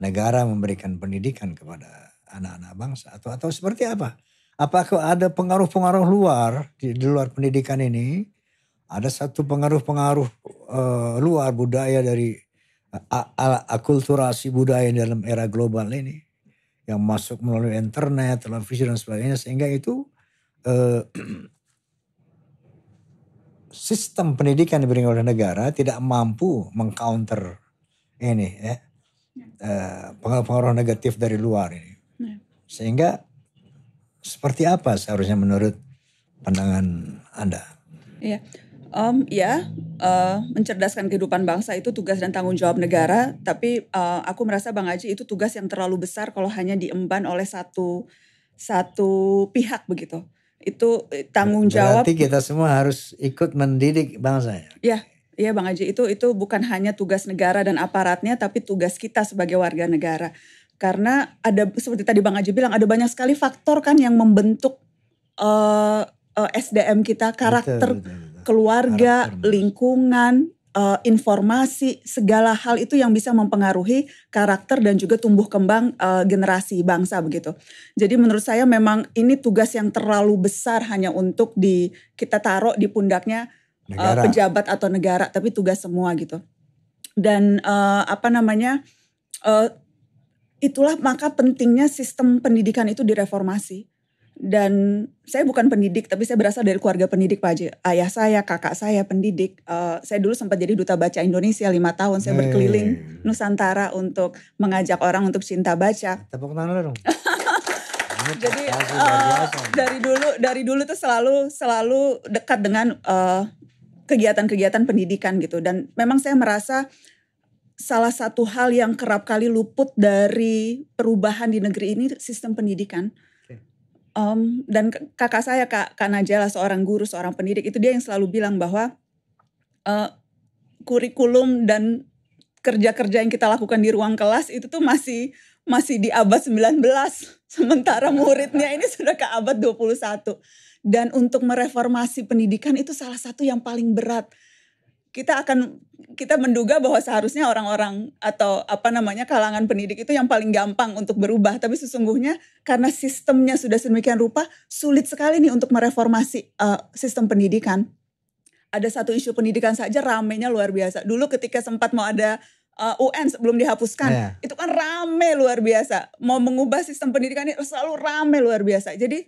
negara memberikan pendidikan kepada anak-anak bangsa atau atau seperti apa? Apakah ada pengaruh-pengaruh luar di, di luar pendidikan ini? Ada satu pengaruh-pengaruh uh, luar budaya dari eh, akulturasi budaya dalam era global ini? yang masuk melalui internet, televisi dan sebagainya sehingga itu eh, sistem pendidikan yang diberikan oleh negara tidak mampu mengcounter ini ya, ya. eh, pengaruh-pengaruh negatif dari luar ini. Ya. Sehingga seperti apa seharusnya menurut pandangan Anda? Iya. Um, ya, uh, mencerdaskan kehidupan bangsa itu tugas dan tanggung jawab negara, tapi uh, aku merasa Bang Aji itu tugas yang terlalu besar kalau hanya diemban oleh satu satu pihak begitu. Itu eh, tanggung jawab. Berarti kita semua harus ikut mendidik bangsa. Ya, ya Bang Aji itu itu bukan hanya tugas negara dan aparatnya, tapi tugas kita sebagai warga negara. Karena ada seperti tadi Bang Aji bilang ada banyak sekali faktor kan yang membentuk uh, uh, SDM kita, karakter. Betul, betul keluarga, karakter. lingkungan, uh, informasi, segala hal itu yang bisa mempengaruhi karakter dan juga tumbuh kembang uh, generasi bangsa begitu. Jadi menurut saya memang ini tugas yang terlalu besar hanya untuk di kita taruh di pundaknya Uh, pejabat atau negara, tapi tugas semua gitu. Dan uh, apa namanya? Uh, itulah maka pentingnya sistem pendidikan itu direformasi dan saya bukan pendidik tapi saya berasal dari keluarga pendidik Pak Haji. Ayah saya, kakak saya pendidik. Uh, saya dulu sempat jadi duta baca Indonesia lima tahun. Saya hey. berkeliling Nusantara untuk mengajak orang untuk cinta baca. Tepuk tangan dong. jadi uh, dari dulu dari dulu tuh selalu selalu dekat dengan kegiatan eh, kegiatan-kegiatan pendidikan gitu dan memang saya merasa salah satu hal yang kerap kali luput dari perubahan di negeri ini sistem pendidikan um, dan kakak saya kak, kak Najela seorang guru seorang pendidik itu dia yang selalu bilang bahwa uh, kurikulum dan kerja-kerja yang kita lakukan di ruang kelas itu tuh masih masih di abad 19 sementara muridnya ini sudah ke abad 21 dan untuk mereformasi pendidikan itu salah satu yang paling berat kita akan kita menduga bahwa seharusnya orang-orang atau apa namanya kalangan pendidik itu yang paling gampang untuk berubah tapi sesungguhnya karena sistemnya sudah sedemikian rupa sulit sekali nih untuk mereformasi uh, sistem pendidikan ada satu isu pendidikan saja ramenya luar biasa dulu ketika sempat mau ada uh, eh, UN sebelum dihapuskan yeah. itu kan rame luar biasa mau mengubah sistem pendidikan ini selalu rame luar biasa jadi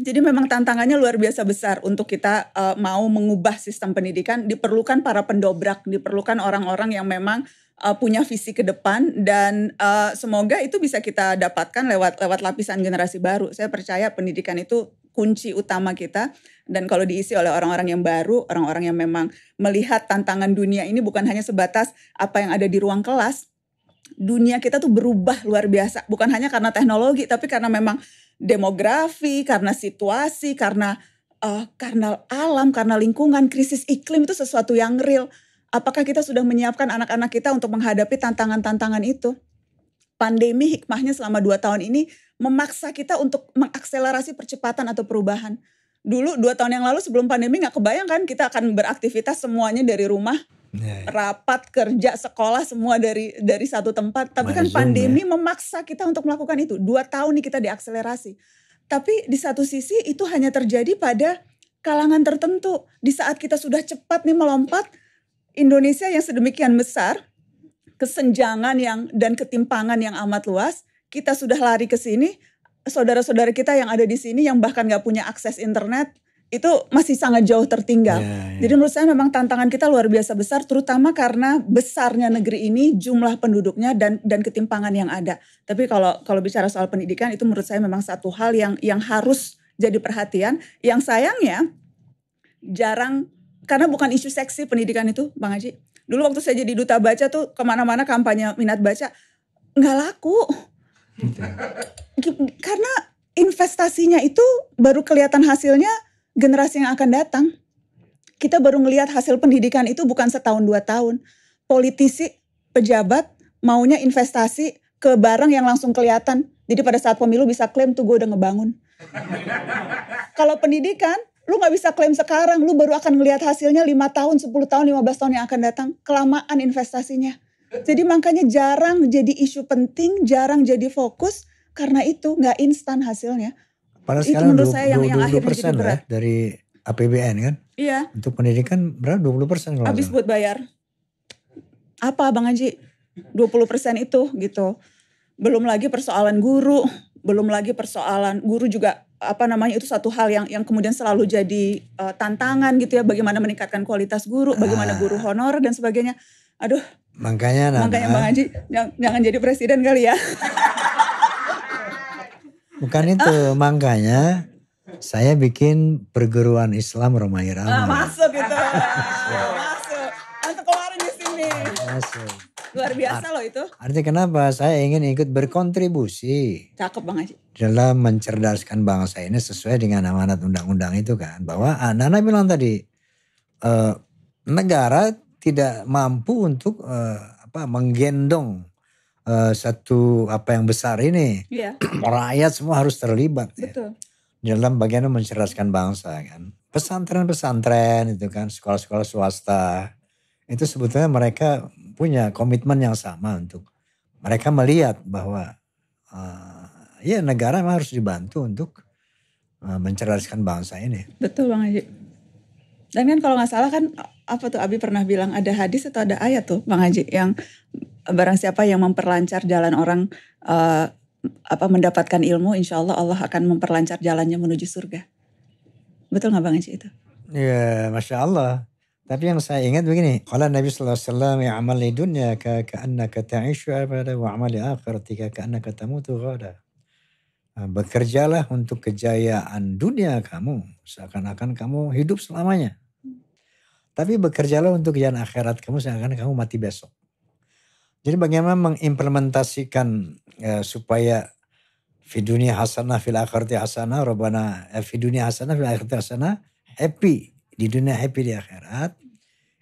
jadi memang tantangannya luar biasa besar untuk kita uh, mau mengubah sistem pendidikan diperlukan para pendobrak, diperlukan orang-orang yang memang uh, punya visi ke depan dan uh, semoga itu bisa kita dapatkan lewat lewat lapisan generasi baru. Saya percaya pendidikan itu kunci utama kita dan kalau diisi oleh orang-orang yang baru, orang-orang yang memang melihat tantangan dunia ini bukan hanya sebatas apa yang ada di ruang kelas. Dunia kita tuh berubah luar biasa, bukan hanya karena teknologi tapi karena memang demografi, karena situasi, karena uh, karena alam, karena lingkungan, krisis iklim itu sesuatu yang real. Apakah kita sudah menyiapkan anak-anak kita untuk menghadapi tantangan-tantangan itu? Pandemi hikmahnya selama dua tahun ini memaksa kita untuk mengakselerasi percepatan atau perubahan. Dulu dua tahun yang lalu sebelum pandemi nggak kebayang kan kita akan beraktivitas semuanya dari rumah yeah, iya. rapat kerja sekolah semua dari dari satu tempat tapi kan ya. pandemi ya. memaksa kita untuk melakukan itu dua tahun nih kita diakselerasi tapi di satu sisi itu hanya terjadi pada kalangan tertentu di saat kita sudah cepat nih melompat Indonesia yang sedemikian besar kesenjangan yang dan ketimpangan yang amat luas kita sudah lari ke sini saudara-saudara kita yang ada di sini yang bahkan nggak punya akses internet itu masih sangat jauh tertinggal. Yeah, yeah. Jadi menurut saya memang tantangan kita luar biasa besar, terutama karena besarnya negeri ini, jumlah penduduknya dan dan ketimpangan yang ada. Tapi kalau kalau bicara soal pendidikan itu menurut saya memang satu hal yang yang harus jadi perhatian. Yang sayangnya jarang karena bukan isu seksi pendidikan itu, Bang Haji. Dulu waktu saya jadi duta baca tuh kemana-mana kampanye minat baca nggak laku. Hmm. karena investasinya itu baru kelihatan hasilnya generasi yang akan datang. Kita baru melihat hasil pendidikan itu bukan setahun dua tahun. Politisi, pejabat maunya investasi ke barang yang langsung kelihatan. Jadi pada saat pemilu bisa klaim tuh gue udah ngebangun. Kalau pendidikan, lu gak bisa klaim sekarang, lu baru akan melihat hasilnya 5 tahun, 10 tahun, 15 tahun yang akan datang. Kelamaan investasinya. Jadi makanya jarang jadi isu penting, jarang jadi fokus, karena itu gak instan hasilnya. Padahal itu sekarang menurut 20, saya yang, 20, yang akhirnya jadi berat. Ya, dari APBN kan? Iya. Untuk pendidikan berapa 20 persen kalau Habis buat bayar. Apa Bang Haji? 20 persen itu gitu. Belum lagi persoalan guru, belum lagi persoalan guru juga apa namanya itu satu hal yang yang kemudian selalu jadi uh, tantangan gitu ya bagaimana meningkatkan kualitas guru, bagaimana guru ah. honor dan sebagainya. Aduh. Makanya nah, makanya Bang Haji jangan, jangan jadi presiden kali ya. Bukan itu, ah. makanya saya bikin perguruan Islam Romai Rama. Ah, masuk gitu, masuk. Untuk kemarin di sini. Masuk. Luar biasa Art, loh itu. Artinya kenapa saya ingin ikut berkontribusi. Cakep banget. sih. Dalam mencerdaskan bangsa ini sesuai dengan amanat undang-undang itu kan. Bahwa ah, Nana bilang tadi eh, negara tidak mampu untuk eh, apa menggendong Eh, satu apa yang besar ini. Yeah. Iya. Rakyat semua harus terlibat. Ya. Betul. Ya. Dalam bagian mencerdaskan bangsa kan. Pesantren-pesantren itu kan, sekolah-sekolah swasta. Itu sebetulnya mereka punya komitmen yang sama untuk mereka melihat bahwa uh, ya negara harus dibantu untuk uh, eh, mencerdaskan bangsa ini. Betul Bang Haji. Dan kan kalau nggak salah kan apa tuh Abi pernah bilang ada hadis atau ada ayat tuh Bang Haji yang barang siapa yang memperlancar jalan orang uh, apa mendapatkan ilmu, insya Allah Allah akan memperlancar jalannya menuju surga. Betul nggak Bang Eci itu? Ya, Masya Allah. Tapi yang saya ingat begini, kalau Nabi Sallallahu Alaihi Wasallam yang amal di dunia ke ke anak ta'ishu abada wa amal akhir tiga ke anak mutu ada nah, Bekerjalah untuk kejayaan dunia kamu, seakan-akan kamu hidup selamanya. Tapi bekerjalah untuk kejayaan akhirat kamu, seakan-akan kamu mati besok. Jadi bagaimana mengimplementasikan ya, supaya fi dunia hasanah fil akhirati hasanah robana eh, fi dunia hasanah fil akhirati hasanah happy di dunia happy di akhirat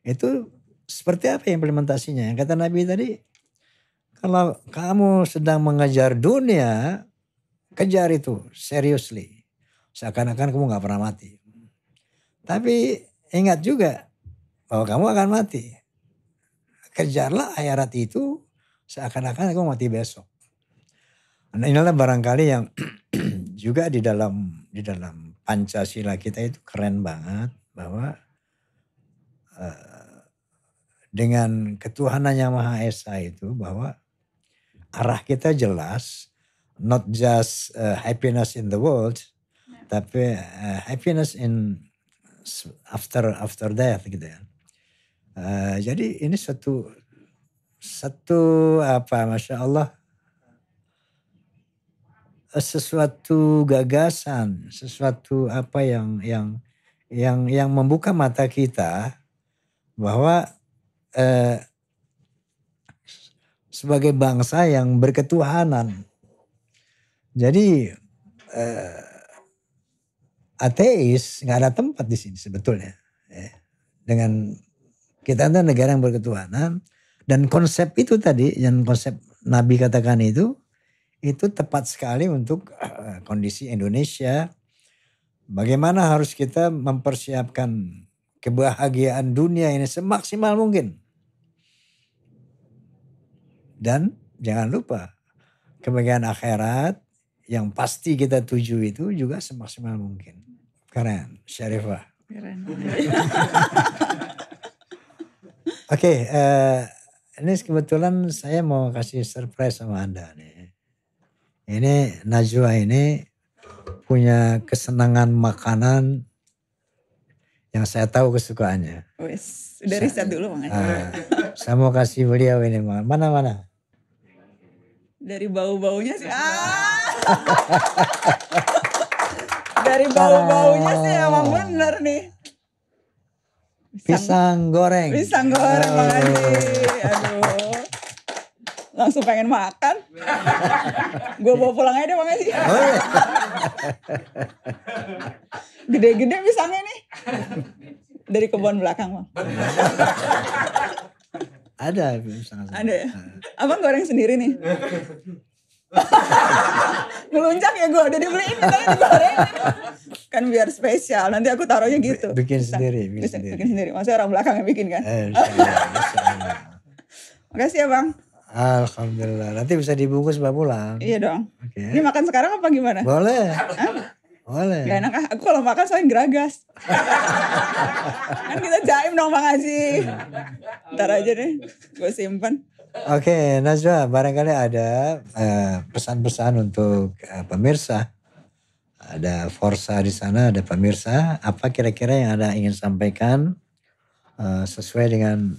itu seperti apa implementasinya yang kata Nabi tadi kalau kamu sedang mengejar dunia kejar itu seriously seakan-akan kamu nggak pernah mati tapi ingat juga bahwa kamu akan mati kejarlah akhirat itu seakan-akan aku mati besok. Nah inilah barangkali yang juga di dalam di dalam Pancasila kita itu keren banget bahwa uh, dengan ketuhanan yang Maha Esa itu bahwa arah kita jelas not just uh, happiness in the world yeah. tapi uh, happiness in after after death gitu ya. Uh, jadi ini satu satu apa masya Allah eh, sesuatu gagasan, sesuatu apa yang yang yang yang membuka mata kita bahwa eh, sebagai bangsa yang berketuhanan. Jadi eh, ateis nggak ada tempat di sini sebetulnya. Ya. Dengan kita adalah negara yang berketuhanan dan konsep itu tadi yang konsep Nabi katakan itu itu tepat sekali untuk eh, kondisi Indonesia. Bagaimana harus kita mempersiapkan kebahagiaan dunia ini semaksimal mungkin. Dan jangan lupa kebahagiaan akhirat yang pasti kita tuju itu juga semaksimal mungkin. Keren, Syarifah. Keren. Oke, okay, uh, eh, ini kebetulan saya mau kasih surprise sama Anda nih. Ini Najwa ini punya kesenangan makanan yang saya tahu kesukaannya. Wes, udah riset dulu makanya. Uh, ah, saya mau kasih beliau ini mana mana. Dari bau-baunya sih. Ah! Dari bau-baunya sih emang bener nih pisang goreng. Pisang goreng, oh. Aduh. Langsung pengen makan. Gue bawa pulang aja deh makasih. Gede-gede pisangnya nih. Dari kebun belakang, Bang. Ada pisang. Ada ya? Nah. Abang goreng sendiri nih. Ngelunjak ya gue, udah dibeliin, minta goreng kan biar spesial nanti aku taruhnya gitu bikin sendiri bikin, sendiri bikin sendiri maksudnya orang belakang yang bikin kan eh, bisa, bisa. makasih ya bang alhamdulillah nanti bisa dibungkus mbak pulang iya dong okay. ini makan sekarang apa gimana boleh Hah? Boleh. Gak enak ah. Aku kalau makan soalnya geragas. kan kita jaim dong Bang Aziz. Ntar aja deh. Gue simpan. Oke okay, Najwa barangkali ada eh, pesan-pesan uh, untuk uh, pemirsa ada Forsa di sana, ada pemirsa. Apa kira-kira yang ada ingin sampaikan uh, sesuai dengan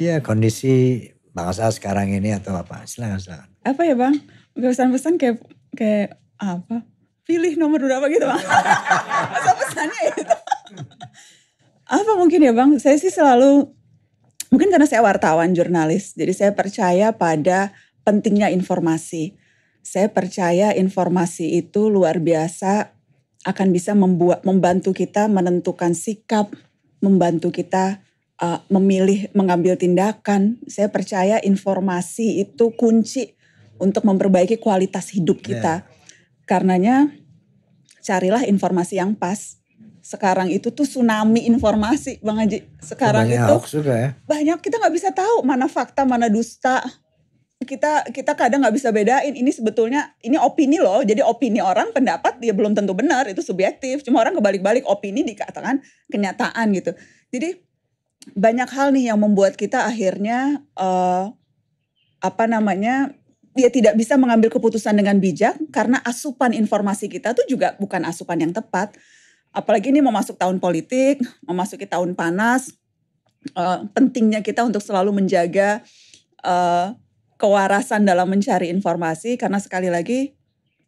ya kondisi bangsa sekarang ini atau apa? Silakan, silakan. Apa ya bang? Pesan-pesan kayak kayak apa? Pilih nomor berapa gitu bang? Masa pesannya itu? apa mungkin ya bang? Saya sih selalu mungkin karena saya wartawan jurnalis, jadi saya percaya pada pentingnya informasi saya percaya informasi itu luar biasa akan bisa membuat membantu kita menentukan sikap, membantu kita uh, memilih mengambil tindakan. Saya percaya informasi itu kunci untuk memperbaiki kualitas hidup kita. Yeah. Karenanya carilah informasi yang pas. Sekarang itu tuh tsunami informasi, Bang Haji. Sekarang banyak itu ya. banyak kita nggak bisa tahu mana fakta, mana dusta kita kita kadang nggak bisa bedain ini sebetulnya ini opini loh jadi opini orang pendapat ya belum tentu benar itu subjektif cuma orang kebalik-balik opini dikatakan kenyataan gitu jadi banyak hal nih yang membuat kita akhirnya uh, apa namanya dia ya tidak bisa mengambil keputusan dengan bijak karena asupan informasi kita tuh juga bukan asupan yang tepat apalagi ini mau masuk tahun politik mau memasuki tahun panas uh, pentingnya kita untuk selalu menjaga eh, kewarasan dalam mencari informasi karena sekali lagi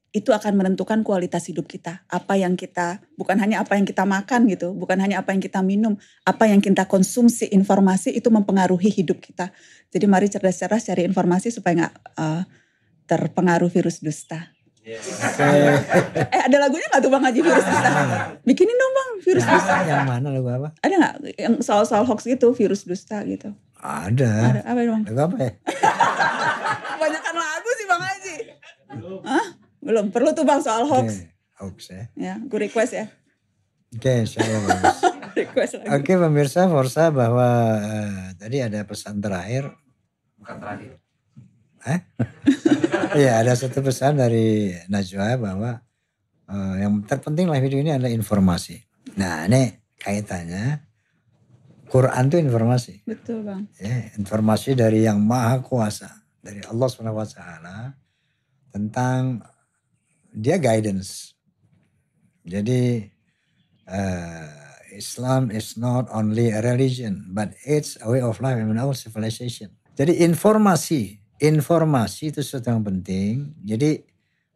itu akan menentukan kualitas hidup kita. Apa yang kita bukan hanya apa yang kita makan gitu, bukan hanya apa yang kita minum, apa yang kita konsumsi informasi itu mempengaruhi hidup kita. Jadi mari cerdas-cerdas cari informasi supaya nggak uh, eh, terpengaruh virus dusta. Yes. eh ada lagunya nggak tuh bang Haji virus dusta? Bikinin dong bang virus dusta. Yang mana lagu apa? Ada nggak yang soal-soal hoax gitu virus dusta gitu? Ada. Ada apa ya bang? Lagu apa ya? Kebanyakan lagu sih bang Haji. Belum. Hah? Belum. Perlu tuh bang soal hoax. Okay. Hoax ya. Ya, gue request ya. Oke, okay, saya bagus. request lagi. Oke okay, pemirsa, Forsa bahwa uh, tadi ada pesan terakhir. Bukan terakhir. Eh? Iya ada satu pesan dari Najwa bahwa uh, yang terpenting live video ini adalah informasi. Nah ini kaitannya Quran itu informasi. Betul bang. Ya, informasi dari yang maha kuasa. Dari Allah SWT. Tentang dia guidance. Jadi uh, Islam is not only a religion, but it's a way of life in our civilization. Jadi informasi, informasi itu sesuatu yang penting. Jadi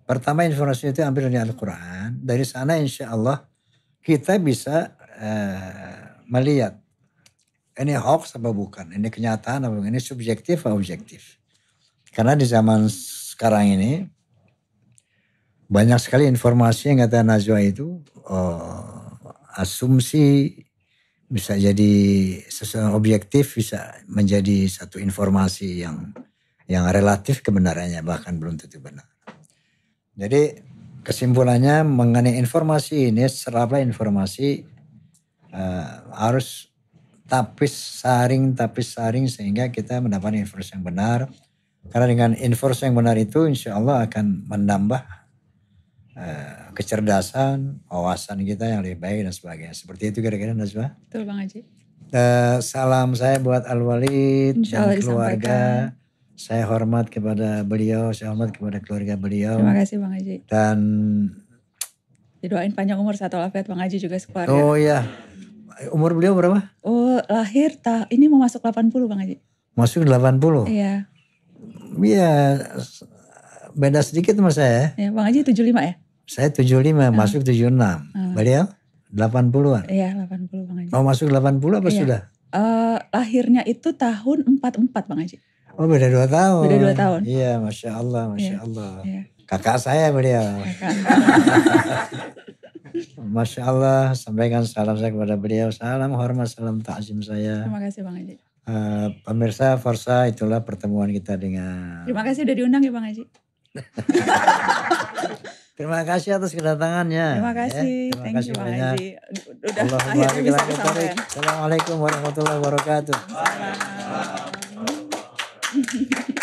pertama informasi itu ambil dari Al-Quran. Dari sana insya Allah kita bisa uh, melihat ini hoax apa bukan, ini kenyataan apa bukan, ini subjektif atau objektif. Karena di zaman sekarang ini banyak sekali informasi yang kata Najwa itu uh, asumsi bisa jadi sesuatu objektif bisa menjadi satu informasi yang yang relatif kebenarannya bahkan belum tentu benar. Jadi kesimpulannya mengenai informasi ini serapa informasi uh, harus tapis saring tapis saring sehingga kita mendapat info yang benar karena dengan info yang benar itu insya Allah akan menambah uh, kecerdasan wawasan kita yang lebih baik dan sebagainya seperti itu kira-kira Najwa betul Bang Haji uh, salam saya buat Al Walid dan keluarga saya hormat kepada beliau saya hormat kepada keluarga beliau terima kasih Bang Haji dan didoain panjang umur satu afiat Bang Haji juga sekeluarga oh iya Eh, umur beliau berapa? Oh, lahir ta ini mau masuk 80 Bang Haji. Masuk 80? Iya. Iya, beda sedikit sama saya. Ya, Bang Haji 75 ya? Saya 75, uh. Ah. masuk 76. Uh. Ah. Beliau 80-an? Iya, 80 Bang Haji. Mau masuk 80 apa iya. sudah? Uh, lahirnya itu tahun 44 Bang Haji. Oh beda dua tahun. Beda dua tahun. Iya, Masya Allah, Masya iya. Allah. Iya. Kakak saya beliau. Kakak. Masya Allah, sampaikan salam saya kepada beliau. Salam hormat, salam takzim saya. Terima kasih Bang Haji. Uh, pemirsa Forsa itulah pertemuan kita dengan Terima kasih sudah diundang ya Bang Haji. Terima kasih atas kedatangannya. Terima kasih. Ya, terima Thank kasih you Bang Haji. Udah akhirnya bisa Assalamualaikum warahmatullahi wabarakatuh. Waalaikumsalam.